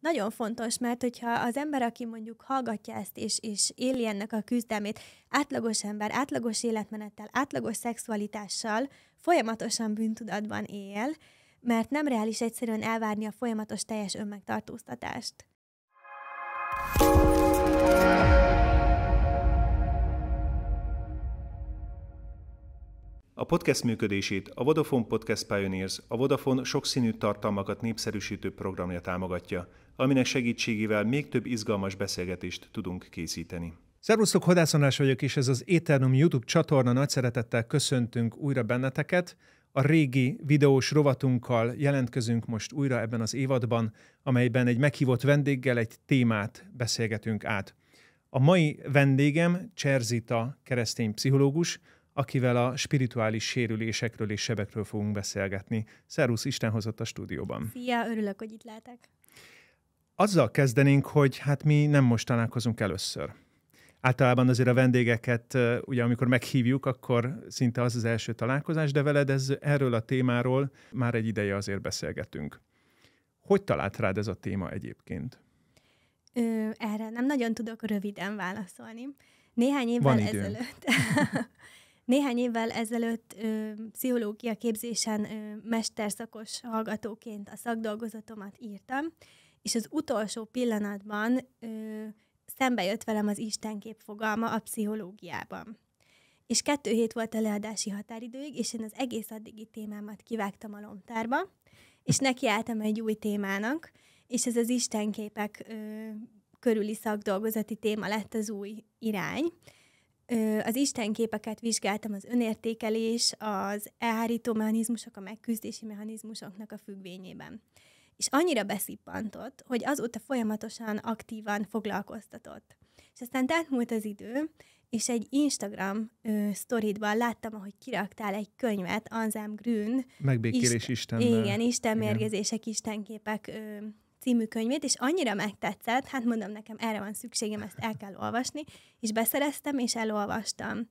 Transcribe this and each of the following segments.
nagyon fontos, mert hogyha az ember, aki mondjuk hallgatja ezt és, és éli ennek a küzdelmét, átlagos ember, átlagos életmenettel, átlagos szexualitással, folyamatosan bűntudatban él, mert nem reális egyszerűen elvárni a folyamatos teljes önmegtartóztatást. A podcast működését a Vodafone Podcast Pioneers, a Vodafone sokszínű tartalmakat népszerűsítő programja támogatja – aminek segítségével még több izgalmas beszélgetést tudunk készíteni. Szervusztok, Hodászonás vagyok, és ez az Éternum YouTube csatorna. Nagy szeretettel köszöntünk újra benneteket. A régi videós rovatunkkal jelentkezünk most újra ebben az évadban, amelyben egy meghívott vendéggel egy témát beszélgetünk át. A mai vendégem Cserzita keresztény pszichológus, akivel a spirituális sérülésekről és sebekről fogunk beszélgetni. Szervusz, Isten hozott a stúdióban. Szia, örülök, hogy itt látok. Azzal kezdenénk, hogy hát mi nem most találkozunk először. Általában azért a vendégeket, ugye amikor meghívjuk, akkor szinte az az első találkozás, de veled ez, erről a témáról már egy ideje azért beszélgetünk. Hogy talált rád ez a téma egyébként? Ö, erre nem nagyon tudok röviden válaszolni. Néhány évvel Van ezelőtt. Néhány évvel ezelőtt ö, pszichológia képzésen ö, mesterszakos hallgatóként a szakdolgozatomat írtam, és az utolsó pillanatban ö, szembe jött velem az Istenkép fogalma a pszichológiában. És kettő hét volt a leadási határidőig, és én az egész addigi témámat kivágtam a lomtárba, és nekiálltam egy új témának, és ez az Istenképek ö, körüli szakdolgozati téma lett az új irány. Az istenképeket vizsgáltam, az önértékelés, az elhárító mechanizmusok, a megküzdési mechanizmusoknak a függvényében és annyira beszippantott, hogy azóta folyamatosan aktívan foglalkoztatott. És aztán múlt az idő, és egy Instagram ö, sztoridban láttam, ahogy kiraktál egy könyvet, Anzám Grün. Megbékélés Isten, Istennel. Igen, Isten mérgezések, Istenképek ö, című könyvét, és annyira megtetszett, hát mondom nekem, erre van szükségem, ezt el kell olvasni, és beszereztem, és elolvastam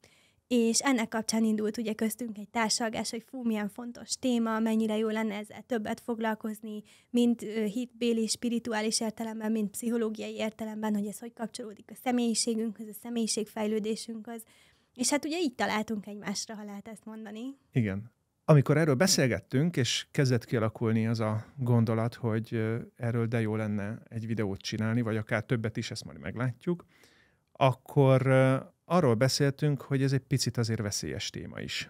és ennek kapcsán indult ugye köztünk egy társalgás, hogy fú, milyen fontos téma, mennyire jó lenne ezzel többet foglalkozni, mint hitbéli, spirituális értelemben, mint pszichológiai értelemben, hogy ez hogy kapcsolódik a személyiségünkhöz, a személyiségfejlődésünkhöz. És hát ugye így találtunk egymásra, ha lehet ezt mondani. Igen. Amikor erről beszélgettünk, és kezdett kialakulni az a gondolat, hogy erről de jó lenne egy videót csinálni, vagy akár többet is, ezt majd meglátjuk, akkor arról beszéltünk, hogy ez egy picit azért veszélyes téma is.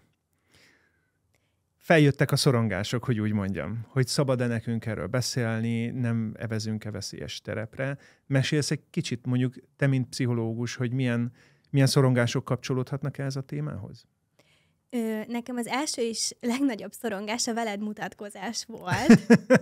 Feljöttek a szorongások, hogy úgy mondjam, hogy szabad-e nekünk erről beszélni, nem evezünk-e veszélyes terepre. Mesélsz egy kicsit mondjuk te, mint pszichológus, hogy milyen, milyen szorongások kapcsolódhatnak ehhez a témához? Ö, nekem az első és legnagyobb szorongás a veled mutatkozás volt.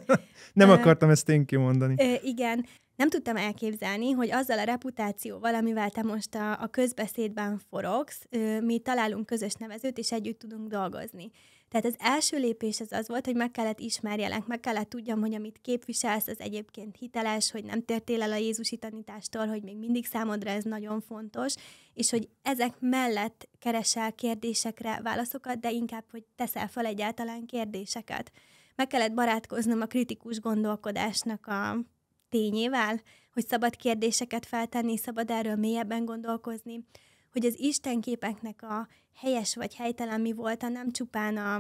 nem ö, akartam ezt én kimondani. Ö, igen, nem tudtam elképzelni, hogy azzal a reputációval, amivel te most a, a közbeszédben forogsz, ö, mi találunk közös nevezőt, és együtt tudunk dolgozni. Tehát az első lépés az az volt, hogy meg kellett ismerjelek, meg kellett tudjam, hogy amit képviselsz, az egyébként hiteles, hogy nem tértél el a Jézusi tanítástól, hogy még mindig számodra ez nagyon fontos, és hogy ezek mellett keresel kérdésekre válaszokat, de inkább, hogy teszel fel egyáltalán kérdéseket. Meg kellett barátkoznom a kritikus gondolkodásnak a tényével, hogy szabad kérdéseket feltenni, szabad erről mélyebben gondolkozni, hogy az Isten képeknek a helyes vagy helytelen mi volt, nem csupán a,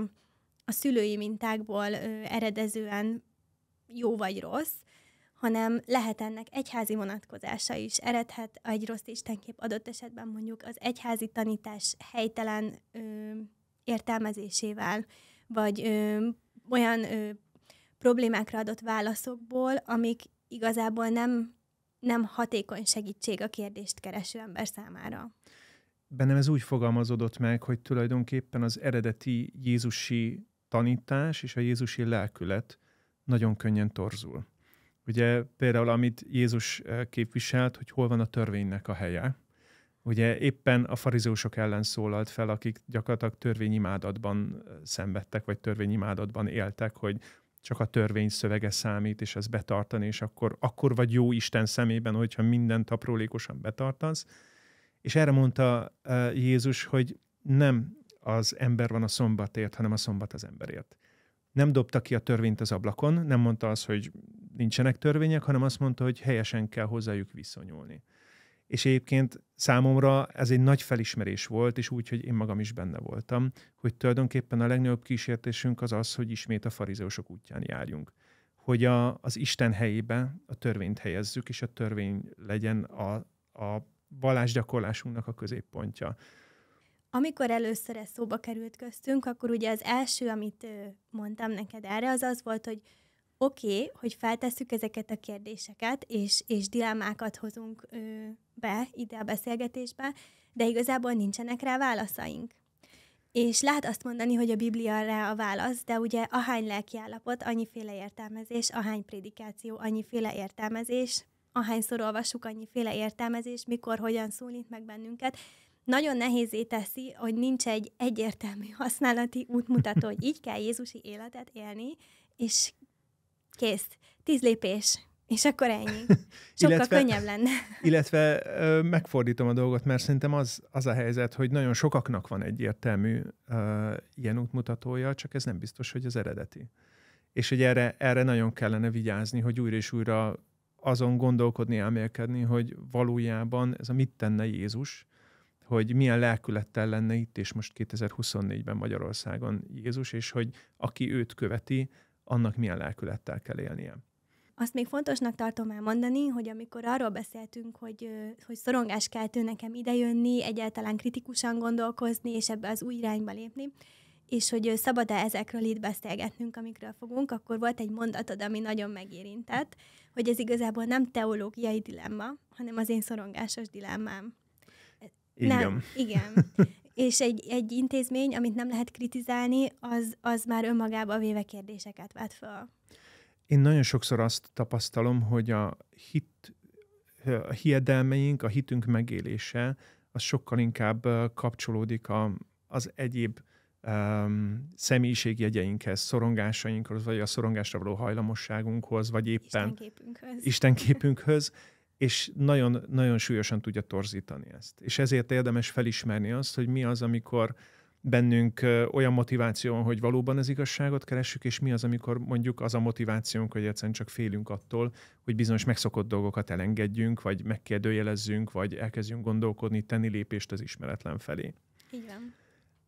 a szülői mintákból ö, eredezően jó vagy rossz, hanem lehet ennek egyházi vonatkozása is. Eredhet egy rossz istenkép adott esetben mondjuk az egyházi tanítás helytelen ö, értelmezésével, vagy ö, olyan ö, problémákra adott válaszokból, amik igazából nem, nem hatékony segítség a kérdést kereső ember számára bennem ez úgy fogalmazódott meg, hogy tulajdonképpen az eredeti Jézusi tanítás és a Jézusi lelkület nagyon könnyen torzul. Ugye például, amit Jézus eh, képviselt, hogy hol van a törvénynek a helye. Ugye éppen a farizeusok ellen szólalt fel, akik gyakorlatilag törvényimádatban eh, szenvedtek, vagy törvényimádatban éltek, hogy csak a törvény szövege számít, és ezt betartani, és akkor, akkor vagy jó Isten szemében, hogyha mindent aprólékosan betartasz. És erre mondta Jézus, hogy nem az ember van a szombatért, hanem a szombat az emberért. Nem dobta ki a törvényt az ablakon, nem mondta azt, hogy nincsenek törvények, hanem azt mondta, hogy helyesen kell hozzájuk viszonyulni. És egyébként számomra ez egy nagy felismerés volt, és úgy, hogy én magam is benne voltam, hogy tulajdonképpen a legnagyobb kísértésünk az az, hogy ismét a farizeusok útján járjunk. Hogy a, az Isten helyébe a törvényt helyezzük, és a törvény legyen a, a vallásgyakorlásunknak a középpontja. Amikor először ez szóba került köztünk, akkor ugye az első, amit mondtam neked erre, az az volt, hogy oké, okay, hogy feltesszük ezeket a kérdéseket, és, és dilemmákat hozunk ö, be ide a beszélgetésbe, de igazából nincsenek rá válaszaink. És lehet azt mondani, hogy a Biblia rá a válasz, de ugye ahány lelkiállapot, annyiféle értelmezés, ahány prédikáció, annyiféle értelmezés, ahányszor olvassuk annyiféle értelmezés, mikor, hogyan szólít meg bennünket, nagyon nehézé teszi, hogy nincs egy egyértelmű használati útmutató, hogy így kell Jézusi életet élni, és kész, tíz lépés, és akkor ennyi. Sokkal illetve, könnyebb lenne. illetve ö, megfordítom a dolgot, mert szerintem az, az a helyzet, hogy nagyon sokaknak van egyértelmű ö, ilyen útmutatója, csak ez nem biztos, hogy az eredeti. És hogy erre, erre nagyon kellene vigyázni, hogy újra és újra azon gondolkodni, elmélkedni, hogy valójában ez a mit tenne Jézus, hogy milyen lelkülettel lenne itt és most 2024-ben Magyarországon Jézus, és hogy aki őt követi, annak milyen lelkülettel kell élnie. Azt még fontosnak tartom elmondani, hogy amikor arról beszéltünk, hogy, hogy szorongás szorongáskeltő nekem idejönni, egyáltalán kritikusan gondolkozni, és ebbe az új irányba lépni, és hogy szabad-e ezekről itt beszélgetnünk, amikről fogunk, akkor volt egy mondatod, ami nagyon megérintett, hogy ez igazából nem teológiai dilemma, hanem az én szorongásos dilemmám. Igen. Nem, igen. És egy, egy intézmény, amit nem lehet kritizálni, az, az már önmagába véve kérdéseket vet fel. Én nagyon sokszor azt tapasztalom, hogy a hit, a hiedelmeink, a hitünk megélése, az sokkal inkább kapcsolódik a, az egyéb um, személyiségjegyeinkhez, szorongásainkhoz, vagy a szorongásra való hajlamosságunkhoz, vagy éppen Isten képünkhöz. és nagyon, nagyon súlyosan tudja torzítani ezt. És ezért érdemes felismerni azt, hogy mi az, amikor bennünk olyan motiváció van, hogy valóban az igazságot keressük, és mi az, amikor mondjuk az a motivációnk, hogy egyszerűen csak félünk attól, hogy bizonyos megszokott dolgokat elengedjünk, vagy megkérdőjelezzünk, vagy elkezdjünk gondolkodni, tenni lépést az ismeretlen felé. Igen.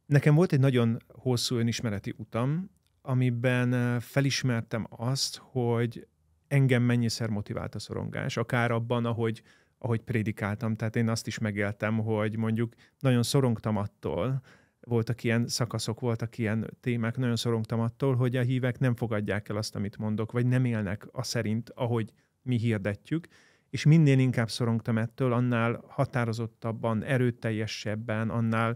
Nekem volt egy nagyon hosszú önismereti utam, amiben eh, felismertem azt, hogy engem mennyiszer motivált a szorongás, akár abban, ahogy, ahogy prédikáltam. Tehát én azt is megéltem, hogy mondjuk nagyon szorongtam attól, voltak ilyen szakaszok, voltak ilyen témák, nagyon szorongtam attól, hogy a hívek nem fogadják el azt, amit mondok, vagy nem élnek a szerint, ahogy mi hirdetjük, és minél inkább szorongtam ettől, annál határozottabban, erőteljesebben, annál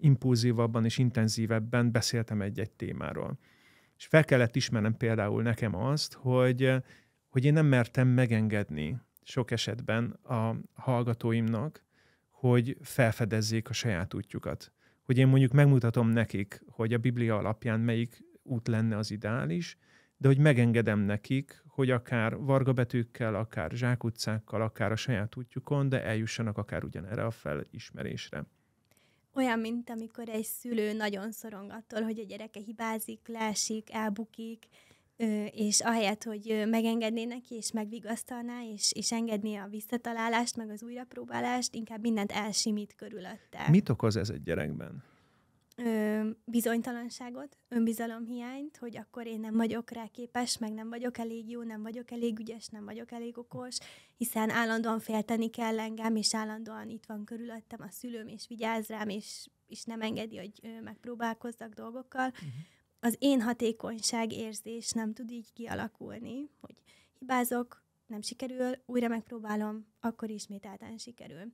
impulzívabban és intenzívebben beszéltem egy-egy témáról. És fel kellett ismernem például nekem azt, hogy, hogy én nem mertem megengedni sok esetben a hallgatóimnak, hogy felfedezzék a saját útjukat. Hogy én mondjuk megmutatom nekik, hogy a Biblia alapján melyik út lenne az ideális, de hogy megengedem nekik, hogy akár vargabetűkkel, akár zsákutcákkal, akár a saját útjukon, de eljussanak akár ugyanerre a felismerésre olyan, mint amikor egy szülő nagyon szorong attól, hogy a gyereke hibázik, leesik, elbukik, és ahelyett, hogy megengedné neki, és megvigasztalná, és, és engedné a visszatalálást, meg az újrapróbálást, inkább mindent elsimít körülötte. Mit okoz ez egy gyerekben? ö, bizonytalanságot, önbizalomhiányt, hogy akkor én nem vagyok rá képes, meg nem vagyok elég jó, nem vagyok elég ügyes, nem vagyok elég okos, hiszen állandóan félteni kell engem, és állandóan itt van körülöttem a szülőm, és vigyáz rám, és, és nem engedi, hogy ö, megpróbálkozzak dolgokkal. Uh-huh. Az én hatékonyság érzés nem tud így kialakulni, hogy hibázok, nem sikerül, újra megpróbálom, akkor ismételten sikerül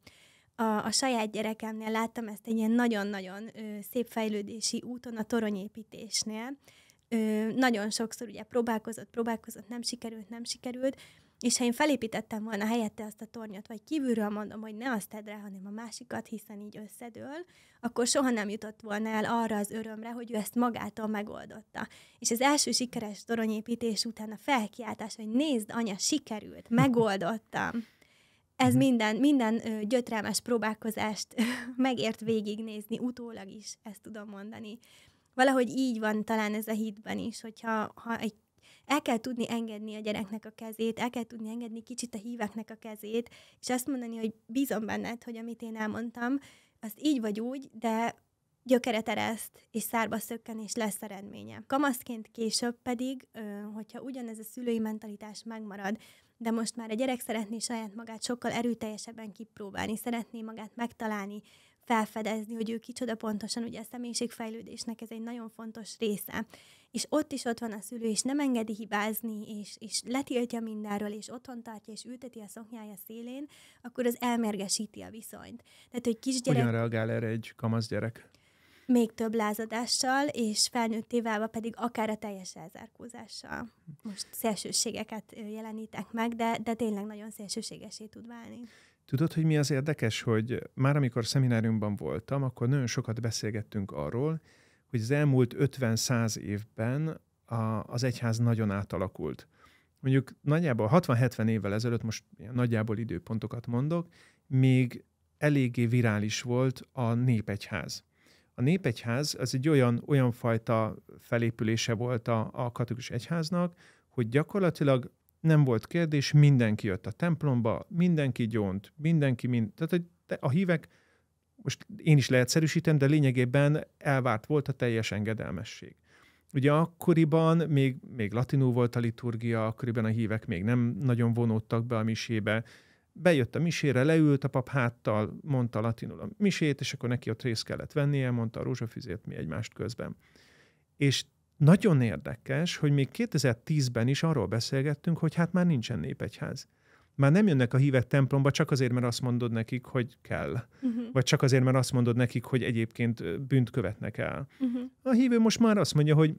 a, a saját gyerekemnél láttam ezt egy ilyen nagyon-nagyon ö, szép fejlődési úton a toronyépítésnél. Ö, nagyon sokszor ugye próbálkozott, próbálkozott, nem sikerült, nem sikerült, és ha én felépítettem volna helyette azt a tornyot, vagy kívülről mondom, hogy ne azt tedd rá, hanem a másikat, hiszen így összedől, akkor soha nem jutott volna el arra az örömre, hogy ő ezt magától megoldotta. És az első sikeres toronyépítés után a felkiáltás, hogy nézd, anya, sikerült, megoldottam. Ez mhm. minden, minden ö, gyötrelmes próbálkozást megért végignézni, utólag is, ezt tudom mondani. Valahogy így van talán ez a hitben is, hogyha ha egy el kell tudni engedni a gyereknek a kezét, el kell tudni engedni kicsit a híveknek a kezét, és azt mondani, hogy bízom benned, hogy amit én elmondtam, azt így vagy úgy, de gyökere tereszt, és szárba szökken, és lesz eredménye. Kamaszként később pedig, hogyha ugyanez a szülői mentalitás megmarad, de most már a gyerek szeretné saját magát sokkal erőteljesebben kipróbálni, szeretné magát megtalálni, felfedezni, hogy ő kicsoda pontosan, ugye a személyiségfejlődésnek ez egy nagyon fontos része. És ott is ott van a szülő, és nem engedi hibázni, és, és letiltja mindenről, és otthon tartja, és ülteti a szoknyája szélén, akkor az elmergesíti a viszonyt. Tehát, hogy kisgyerek... Hogyan reagál erre egy kamasz gyerek? még több lázadással, és felnőtté válva pedig akár a teljes elzárkózással. Most szélsőségeket jelenítek meg, de, de tényleg nagyon szélsőségesé tud válni. Tudod, hogy mi az érdekes, hogy már amikor szemináriumban voltam, akkor nagyon sokat beszélgettünk arról, hogy az elmúlt 50-100 évben a, az egyház nagyon átalakult. Mondjuk nagyjából 60-70 évvel ezelőtt, most nagyjából időpontokat mondok, még eléggé virális volt a népegyház. A népegyház az egy olyan, olyan fajta felépülése volt a, a katolikus egyháznak, hogy gyakorlatilag nem volt kérdés, mindenki jött a templomba, mindenki gyónt, mindenki mind. Tehát hogy a hívek, most én is leegyszerűsítem, de lényegében elvárt volt a teljes engedelmesség. Ugye akkoriban még, még latinul volt a liturgia, akkoriban a hívek még nem nagyon vonódtak be a misébe, bejött a misére, leült a pap háttal, mondta latinul a misét, és akkor neki ott részt kellett vennie, mondta a rózsafüzért mi egymást közben. És nagyon érdekes, hogy még 2010-ben is arról beszélgettünk, hogy hát már nincsen népegyház. Már nem jönnek a hívek templomba csak azért, mert azt mondod nekik, hogy kell. Uh-huh. Vagy csak azért, mert azt mondod nekik, hogy egyébként bűnt követnek el. Uh-huh. A hívő most már azt mondja, hogy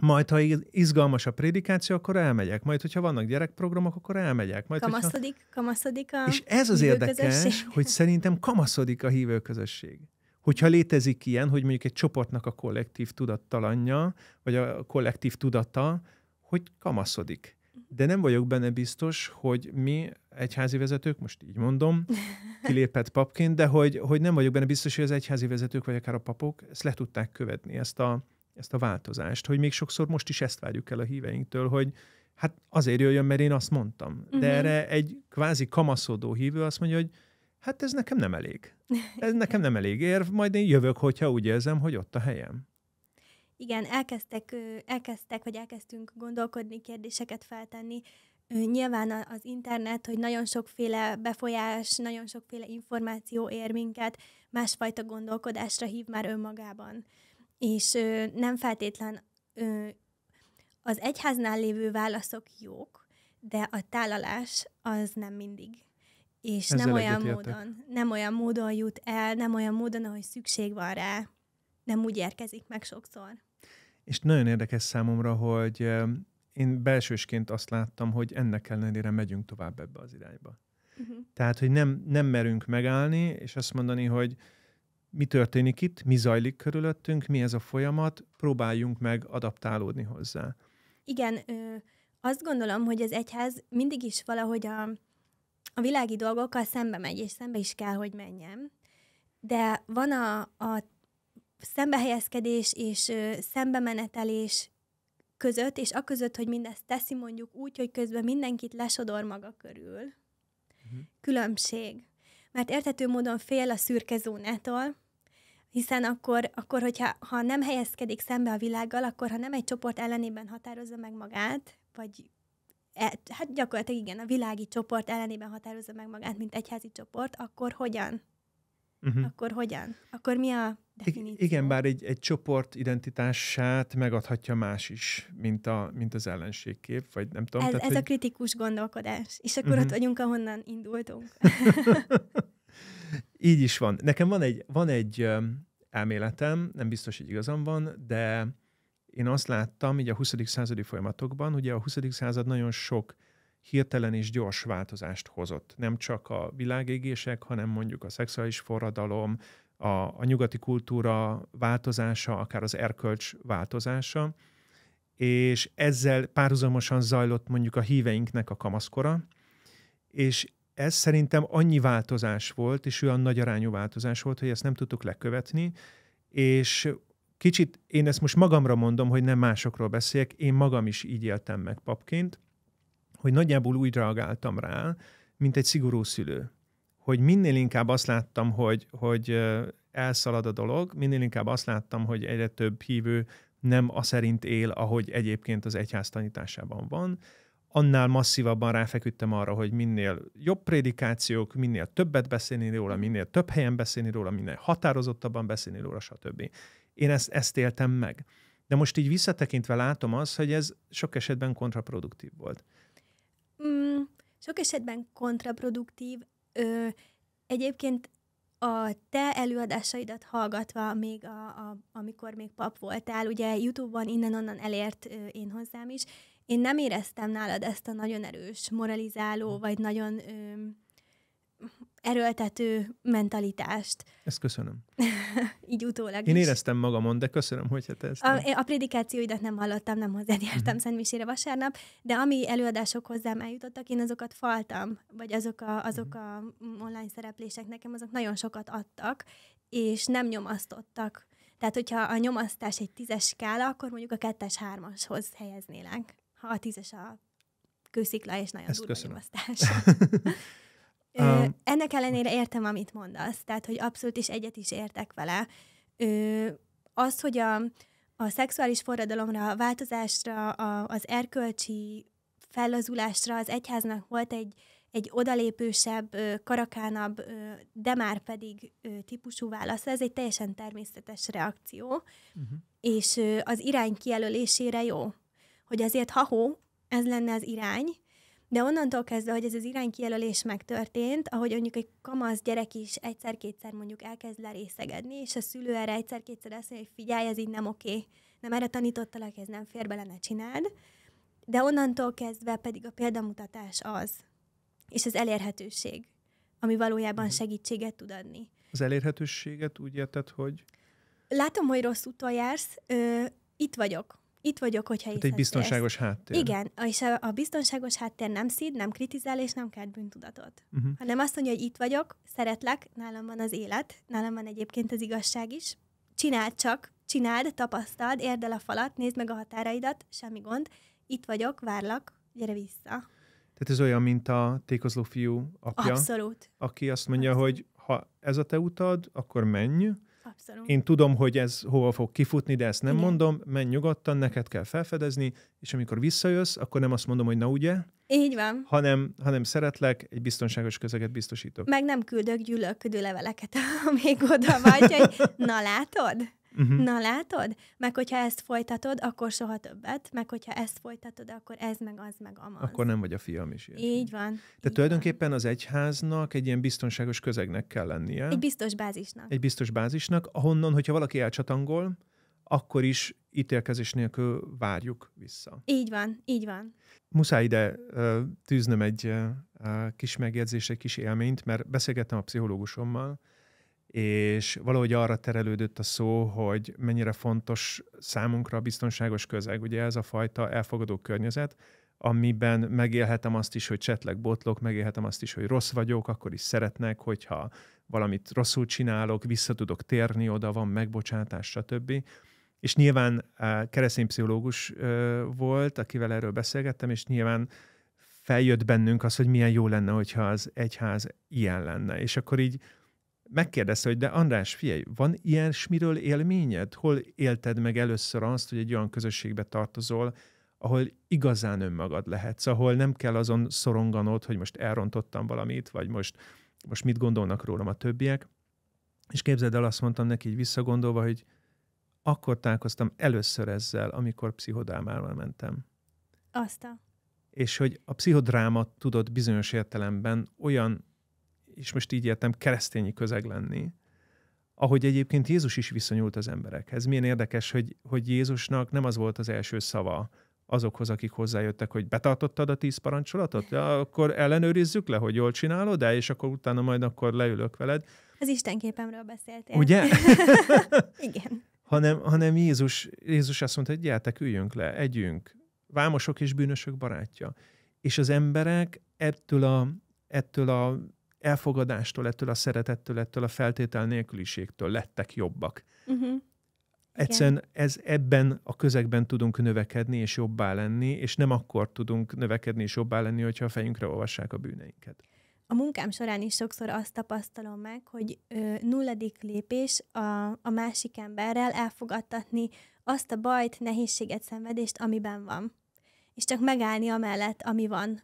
majd, ha izgalmas a prédikáció, akkor elmegyek. Majd, hogyha vannak gyerekprogramok, akkor elmegyek. Majd, kamaszodik, hogyha... kamaszodik a És ez az érdekes, hogy szerintem kamaszodik a hívőközösség. Hogyha létezik ilyen, hogy mondjuk egy csoportnak a kollektív tudattalanja, vagy a kollektív tudata, hogy kamaszodik. De nem vagyok benne biztos, hogy mi egyházi vezetők, most így mondom, kilépett papként, de hogy, hogy nem vagyok benne biztos, hogy az egyházi vezetők, vagy akár a papok ezt le tudták követni, ezt a, ezt a változást, hogy még sokszor most is ezt várjuk el a híveinktől, hogy hát azért jöjjön, mert én azt mondtam. De uh-huh. erre egy kvázi kamaszodó hívő azt mondja, hogy hát ez nekem nem elég. Ez nekem nem elég ér, majd én jövök, hogyha úgy érzem, hogy ott a helyem. Igen, elkezdtek, elkezdtek vagy elkezdtünk gondolkodni, kérdéseket feltenni. Nyilván az internet, hogy nagyon sokféle befolyás, nagyon sokféle információ ér minket, másfajta gondolkodásra hív már önmagában. És ö, nem feltétlen ö, az egyháznál lévő válaszok jók, de a tálalás az nem mindig. És Ezzel nem olyan, módon, nem olyan módon jut el, nem olyan módon, ahogy szükség van rá. Nem úgy érkezik meg sokszor. És nagyon érdekes számomra, hogy én belsősként azt láttam, hogy ennek ellenére megyünk tovább ebbe az irányba. Uh-huh. Tehát, hogy nem, nem merünk megállni, és azt mondani, hogy mi történik itt, mi zajlik körülöttünk, mi ez a folyamat, próbáljunk meg adaptálódni hozzá. Igen, ö, azt gondolom, hogy az egyház mindig is valahogy a, a világi dolgokkal szembe megy, és szembe is kell, hogy menjem. De van a, a szembehelyezkedés és ö, menetelés között, és a között, hogy mindezt teszi mondjuk úgy, hogy közben mindenkit lesodor maga körül. Uh-huh. Különbség. Mert értető módon fél a szürke zónától, hiszen akkor, akkor hogyha ha nem helyezkedik szembe a világgal, akkor ha nem egy csoport ellenében határozza meg magát, vagy e, hát gyakorlatilag igen, a világi csoport ellenében határozza meg magát, mint egyházi csoport, akkor hogyan? Uh-huh. Akkor hogyan? Akkor mi a definíció? Igen, bár egy, egy csoport identitását megadhatja más is, mint, a, mint az ellenségkép, vagy nem tudom. Ez, tehát, ez hogy... a kritikus gondolkodás. És akkor uh-huh. ott vagyunk, ahonnan indultunk. Így is van. Nekem van egy, van egy um, elméletem, nem biztos, hogy igazam van, de én azt láttam így a 20. századi folyamatokban, ugye a 20. század nagyon sok hirtelen és gyors változást hozott. Nem csak a világégések, hanem mondjuk a szexuális forradalom, a, a nyugati kultúra változása, akár az erkölcs változása, és ezzel párhuzamosan zajlott mondjuk a híveinknek a kamaszkora, és ez szerintem annyi változás volt, és olyan nagy arányú változás volt, hogy ezt nem tudtuk lekövetni, és kicsit én ezt most magamra mondom, hogy nem másokról beszéljek, én magam is így éltem meg papként, hogy nagyjából úgy reagáltam rá, mint egy szigorú szülő. Hogy minél inkább azt láttam, hogy, hogy elszalad a dolog, minél inkább azt láttam, hogy egyre több hívő nem a szerint él, ahogy egyébként az egyház tanításában van, annál masszívabban ráfeküdtem arra, hogy minél jobb prédikációk, minél többet beszélni róla, mhm. minél több helyen beszélni róla, minél határozottabban beszélni róla, stb. Én ezt, ezt éltem meg. De most így visszatekintve látom az, hogy ez sok esetben kontraproduktív volt. Mm, sok esetben kontraproduktív. Ö, egyébként a te előadásaidat hallgatva, még a, a, amikor még pap voltál, ugye YouTube-on innen-onnan elért ö, én hozzám is, én nem éreztem nálad ezt a nagyon erős, moralizáló, hm. vagy nagyon ö, erőltető mentalitást. Ezt köszönöm. Így utólag Én is. éreztem magamon, de köszönöm, hogy te hát ezt... A, a prédikációidat nem hallottam, nem hozzád mhm. jártam uh-huh. szentmisére vasárnap, de ami előadások hozzám eljutottak, én azokat faltam, vagy azok a, azok uh-huh. a mm, online szereplések nekem, azok nagyon sokat adtak, és nem nyomasztottak. Tehát, hogyha a nyomasztás egy tízes skála, akkor mondjuk a kettes-hármashoz helyeznélek a tízes a kőszikla, és nagyon Ezt durva köszönöm. Um, ennek ellenére értem, amit mondasz, tehát, hogy abszolút is egyet is értek vele. Ö, az, hogy a, a szexuális forradalomra, a változásra, a, az erkölcsi fellazulásra az egyháznak volt egy, egy odalépősebb, karakánabb, de már pedig típusú válasz. Ez egy teljesen természetes reakció, uh-huh. és az irány kijelölésére jó hogy azért ha-hó, ez lenne az irány, de onnantól kezdve, hogy ez az iránykijelölés megtörtént, ahogy mondjuk egy kamasz gyerek is egyszer-kétszer mondjuk elkezd lerészegedni, és a szülő erre egyszer-kétszer azt mondja, hogy figyelj, ez így nem oké, nem erre tanítottalak, ez nem fér bele, ne csináld. De onnantól kezdve pedig a példamutatás az, és az elérhetőség, ami valójában mhm. segítséget tud adni. Az elérhetőséget úgy érted, hogy? Látom, hogy rossz úton jársz, ö, itt vagyok, itt vagyok, hogyha hát egy biztonságos ezt. háttér. Igen, és a, a biztonságos háttér nem szíd, nem kritizál, és nem kell bűntudatot. Uh-huh. Hanem azt mondja, hogy itt vagyok, szeretlek, nálam van az élet, nálam van egyébként az igazság is, csináld csak, csináld, tapasztald, érd el a falat, nézd meg a határaidat, semmi gond, itt vagyok, várlak, gyere vissza. Tehát ez olyan, mint a tékozló fiú apja. Abszolút. Aki azt mondja, Abszolút. hogy ha ez a te utad, akkor menj, Abszolút. Én tudom, hogy ez hova fog kifutni, de ezt nem Igen. mondom, menj nyugodtan, neked kell felfedezni, és amikor visszajössz, akkor nem azt mondom, hogy na ugye, így van. Hanem, hanem szeretlek, egy biztonságos közeget biztosítok. Meg nem küldök gyűlölködő leveleket, amíg oda vagy, hogy na látod? Uh-huh. Na látod? Meg hogyha ezt folytatod, akkor soha többet, meg hogyha ezt folytatod, akkor ez meg az meg amaz. Akkor nem vagy a fiam is. Ilyen. Így van. Tehát így tulajdonképpen van. az egyháznak egy ilyen biztonságos közegnek kell lennie. Egy biztos bázisnak. Egy biztos bázisnak, ahonnan, hogyha valaki elcsatangol, akkor is ítélkezés nélkül várjuk vissza. Így van, így van. Muszáj ide tűznöm egy kis megjegyzést, egy kis élményt, mert beszélgettem a pszichológusommal, és valahogy arra terelődött a szó, hogy mennyire fontos számunkra a biztonságos közeg. Ugye ez a fajta elfogadó környezet, amiben megélhetem azt is, hogy csetlek, botlok, megélhetem azt is, hogy rossz vagyok, akkor is szeretnek, hogyha valamit rosszul csinálok, vissza tudok térni, oda van megbocsátás, stb. És nyilván eh, pszichológus eh, volt, akivel erről beszélgettem, és nyilván feljött bennünk az, hogy milyen jó lenne, hogyha az egyház ilyen lenne. És akkor így megkérdezte, hogy de András, figyelj, van ilyen smiről élményed? Hol élted meg először azt, hogy egy olyan közösségbe tartozol, ahol igazán önmagad lehetsz, ahol nem kell azon szoronganod, hogy most elrontottam valamit, vagy most, most mit gondolnak rólam a többiek. És képzeld el, azt mondtam neki így visszagondolva, hogy akkor találkoztam először ezzel, amikor pszichodrámára mentem. Aztán. És hogy a pszichodráma tudott bizonyos értelemben olyan és most így értem, keresztényi közeg lenni, ahogy egyébként Jézus is viszonyult az emberekhez. Milyen érdekes, hogy, hogy Jézusnak nem az volt az első szava azokhoz, akik hozzájöttek, hogy betartottad a tíz parancsolatot? Ja, akkor ellenőrizzük le, hogy jól csinálod de és akkor utána majd akkor leülök veled. Az Isten képemről beszéltél. Ugye? Igen. Hanem, hanem Jézus, Jézus azt mondta, hogy gyertek, üljünk le, együnk. Vámosok és bűnösök barátja. És az emberek ettől a, ettől a elfogadástól, ettől a szeretettől, ettől a feltétel nélküliségtől lettek jobbak. Uh-huh. Egyszerűen ez ebben a közegben tudunk növekedni és jobbá lenni, és nem akkor tudunk növekedni és jobbá lenni, hogyha a fejünkre olvassák a bűneinket. A munkám során is sokszor azt tapasztalom meg, hogy ö, nulladik lépés a, a másik emberrel elfogadtatni azt a bajt, nehézséget, szenvedést, amiben van. És csak megállni amellett, ami van.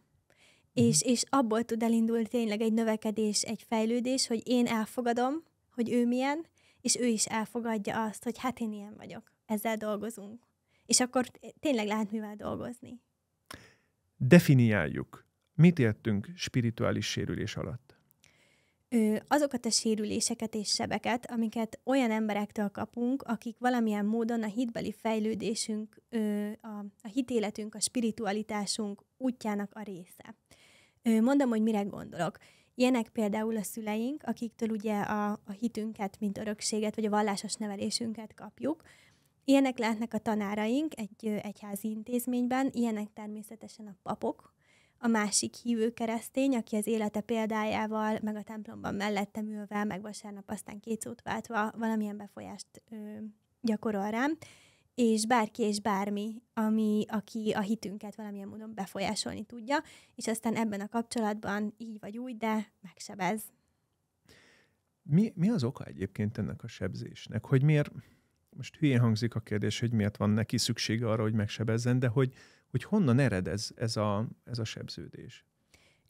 Mhm. és, és abból tud elindulni tényleg egy növekedés, egy fejlődés, hogy én elfogadom, hogy ő milyen, és ő is elfogadja azt, hogy hát én ilyen vagyok, ezzel dolgozunk. És akkor tényleg lehet mivel dolgozni. Definiáljuk. Mit értünk spirituális sérülés alatt? Ö, azokat a sérüléseket és sebeket, amiket olyan emberektől kapunk, akik valamilyen módon a hitbeli fejlődésünk, ö, a, a hitéletünk, a spiritualitásunk útjának a része. Mondom, hogy mire gondolok. Ilyenek például a szüleink, akiktől ugye a, a hitünket, mint örökséget, vagy a vallásos nevelésünket kapjuk. Ilyenek lehetnek a tanáraink egy egyházi intézményben, ilyenek természetesen a papok, a másik hívő keresztény, aki az élete példájával, meg a templomban mellettem ülve, meg vasárnap aztán két szót váltva valamilyen befolyást ö, gyakorol rám és bárki és bármi, ami, aki a hitünket valamilyen módon befolyásolni tudja, és aztán ebben a kapcsolatban így vagy úgy, de megsebez. Mi, mi az oka egyébként ennek a sebzésnek? Hogy miért, most hülyén hangzik a kérdés, hogy miért van neki szüksége arra, hogy megsebezzen, de hogy, hogy honnan ered ez, ez, a, ez a sebződés?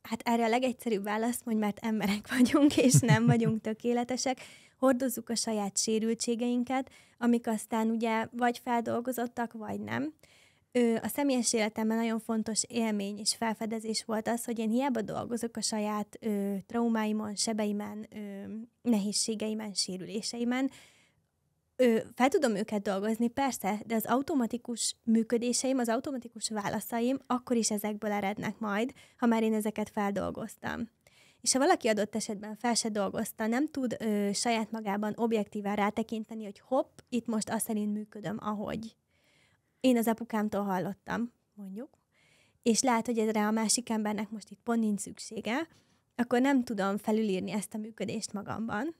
Hát erre a legegyszerűbb válasz, hogy mert emberek vagyunk, és nem vagyunk tökéletesek. Hordozzuk a saját sérültségeinket, amik aztán ugye vagy feldolgozottak, vagy nem. Ö, a személyes életemben nagyon fontos élmény és felfedezés volt az, hogy én hiába dolgozok a saját ö, traumáimon, sebeimen, ö, nehézségeimen, sérüléseimen, ö, fel tudom őket dolgozni, persze, de az automatikus működéseim, az automatikus válaszaim akkor is ezekből erednek majd, ha már én ezeket feldolgoztam. És ha valaki adott esetben fel se dolgozta, nem tud ö, saját magában objektíven rátekinteni, hogy hopp, itt most azt szerint működöm, ahogy. Én az apukámtól hallottam, mondjuk, és lehet, hogy erre a másik embernek most itt pont nincs szüksége, akkor nem tudom felülírni ezt a működést magamban,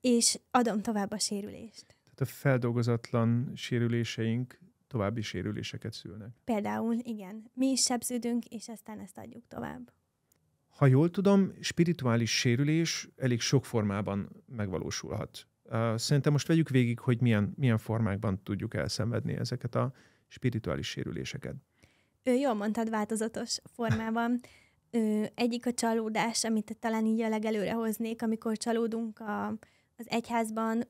és adom tovább a sérülést a feldolgozatlan sérüléseink további sérüléseket szülnek. Például, igen. Mi is sebződünk, és aztán ezt adjuk tovább. Ha jól tudom, spirituális sérülés elég sok formában megvalósulhat. Szerintem most vegyük végig, hogy milyen, milyen formákban tudjuk elszenvedni ezeket a spirituális sérüléseket. Ő jól mondtad, változatos formában. Ö, egyik a csalódás, amit talán így a legelőre hoznék, amikor csalódunk a az egyházban,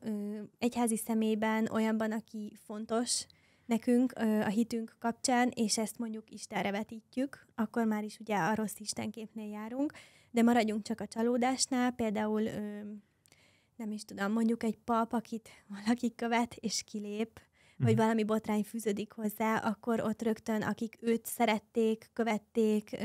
egyházi személyben, olyanban, aki fontos nekünk a hitünk kapcsán, és ezt mondjuk Istenre vetítjük, akkor már is ugye a rossz Istenképnél járunk, de maradjunk csak a csalódásnál, például nem is tudom, mondjuk egy pap, akit valaki követ és kilép, vagy mhm. valami botrány fűződik hozzá, akkor ott rögtön, akik őt szerették, követték,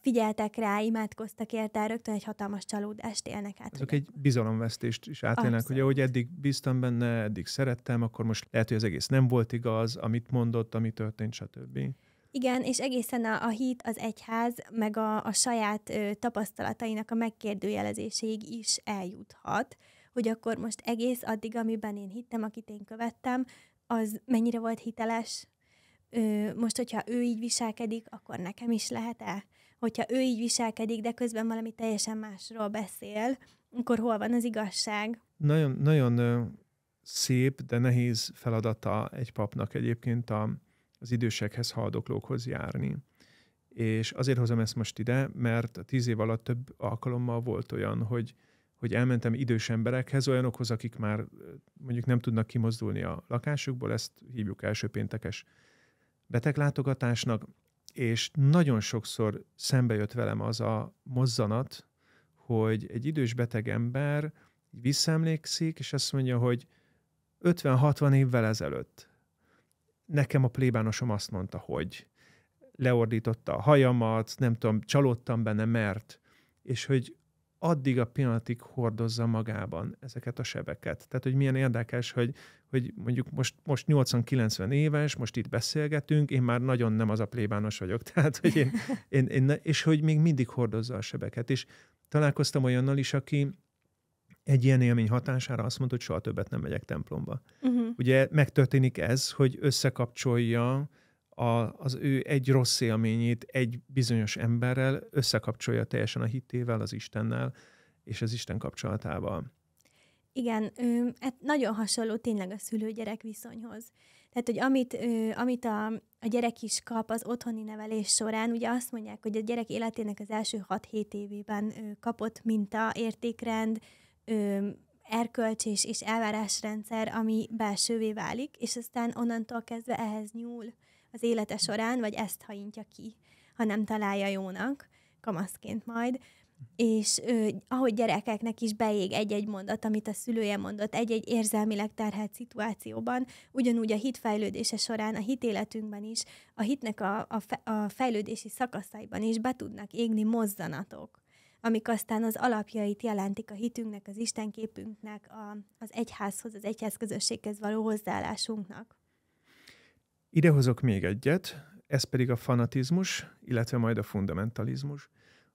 figyeltek rá, imádkoztak érte, rögtön egy hatalmas csalódást élnek át. Azok egy bizalomvesztést is átélnek, hogy ahogy eddig bíztam benne, eddig szerettem, akkor most lehet, hogy az egész nem volt igaz, amit mondott, ami történt, stb. Igen, és egészen a, a hit, az egyház, meg a, a saját ö, tapasztalatainak a megkérdőjelezéséig is eljuthat, hogy akkor most egész addig, amiben én hittem, akit én követtem, az mennyire volt hiteles, most, hogyha ő így viselkedik, akkor nekem is lehet-e? Hogyha ő így viselkedik, de közben valami teljesen másról beszél, akkor hol van az igazság? Nagyon, nagyon szép, de nehéz feladata egy papnak egyébként a, az idősekhez, haldoklókhoz járni. És azért hozom ezt most ide, mert a tíz év alatt több alkalommal volt olyan, hogy, hogy elmentem idős emberekhez, olyanokhoz, akik már mondjuk nem tudnak kimozdulni a lakásukból, ezt hívjuk első péntekes beteglátogatásnak, és nagyon sokszor szembe jött velem az a mozzanat, hogy egy idős beteg ember visszaemlékszik, és azt mondja, hogy 50-60 évvel ezelőtt nekem a plébánosom azt mondta, hogy leordította a hajamat, nem tudom, csalódtam benne, mert, és hogy addig a pillanatig hordozza magában ezeket a sebeket. Tehát, hogy milyen érdekes, hogy, hogy mondjuk most, most 80-90 éves, most itt beszélgetünk, én már nagyon nem az a plébános vagyok, tehát, hogy én, én, én, és hogy még mindig hordozza a sebeket. És találkoztam olyannal is, aki egy ilyen élmény hatására azt mondta, hogy soha többet nem megyek templomba. Uh-huh. Ugye megtörténik ez, hogy összekapcsolja a, az ő egy rossz élményét egy bizonyos emberrel összekapcsolja teljesen a hitével, az Istennel és az Isten kapcsolatával. Igen, ö, hát nagyon hasonló tényleg a szülő-gyerek viszonyhoz. Tehát, hogy amit, ö, amit a, a gyerek is kap az otthoni nevelés során, ugye azt mondják, hogy a gyerek életének az első 6-7 évében ö, kapott minta, értékrend, ö, erkölcs és, és elvárásrendszer, ami belsővé válik, és aztán onnantól kezdve ehhez nyúl az élete során, vagy ezt hajintja ki, ha nem találja jónak, kamaszként majd. És ö, ahogy gyerekeknek is beég egy-egy mondat, amit a szülője mondott, egy-egy érzelmileg terhelt szituációban, ugyanúgy a hit fejlődése során, a hit életünkben is, a hitnek a, a, fe, a fejlődési szakaszaiban is be tudnak égni mozzanatok amik aztán az alapjait jelentik a hitünknek, az Istenképünknek, a, az egyházhoz, az egyházközösséghez való hozzáállásunknak. Idehozok még egyet, ez pedig a fanatizmus, illetve majd a fundamentalizmus.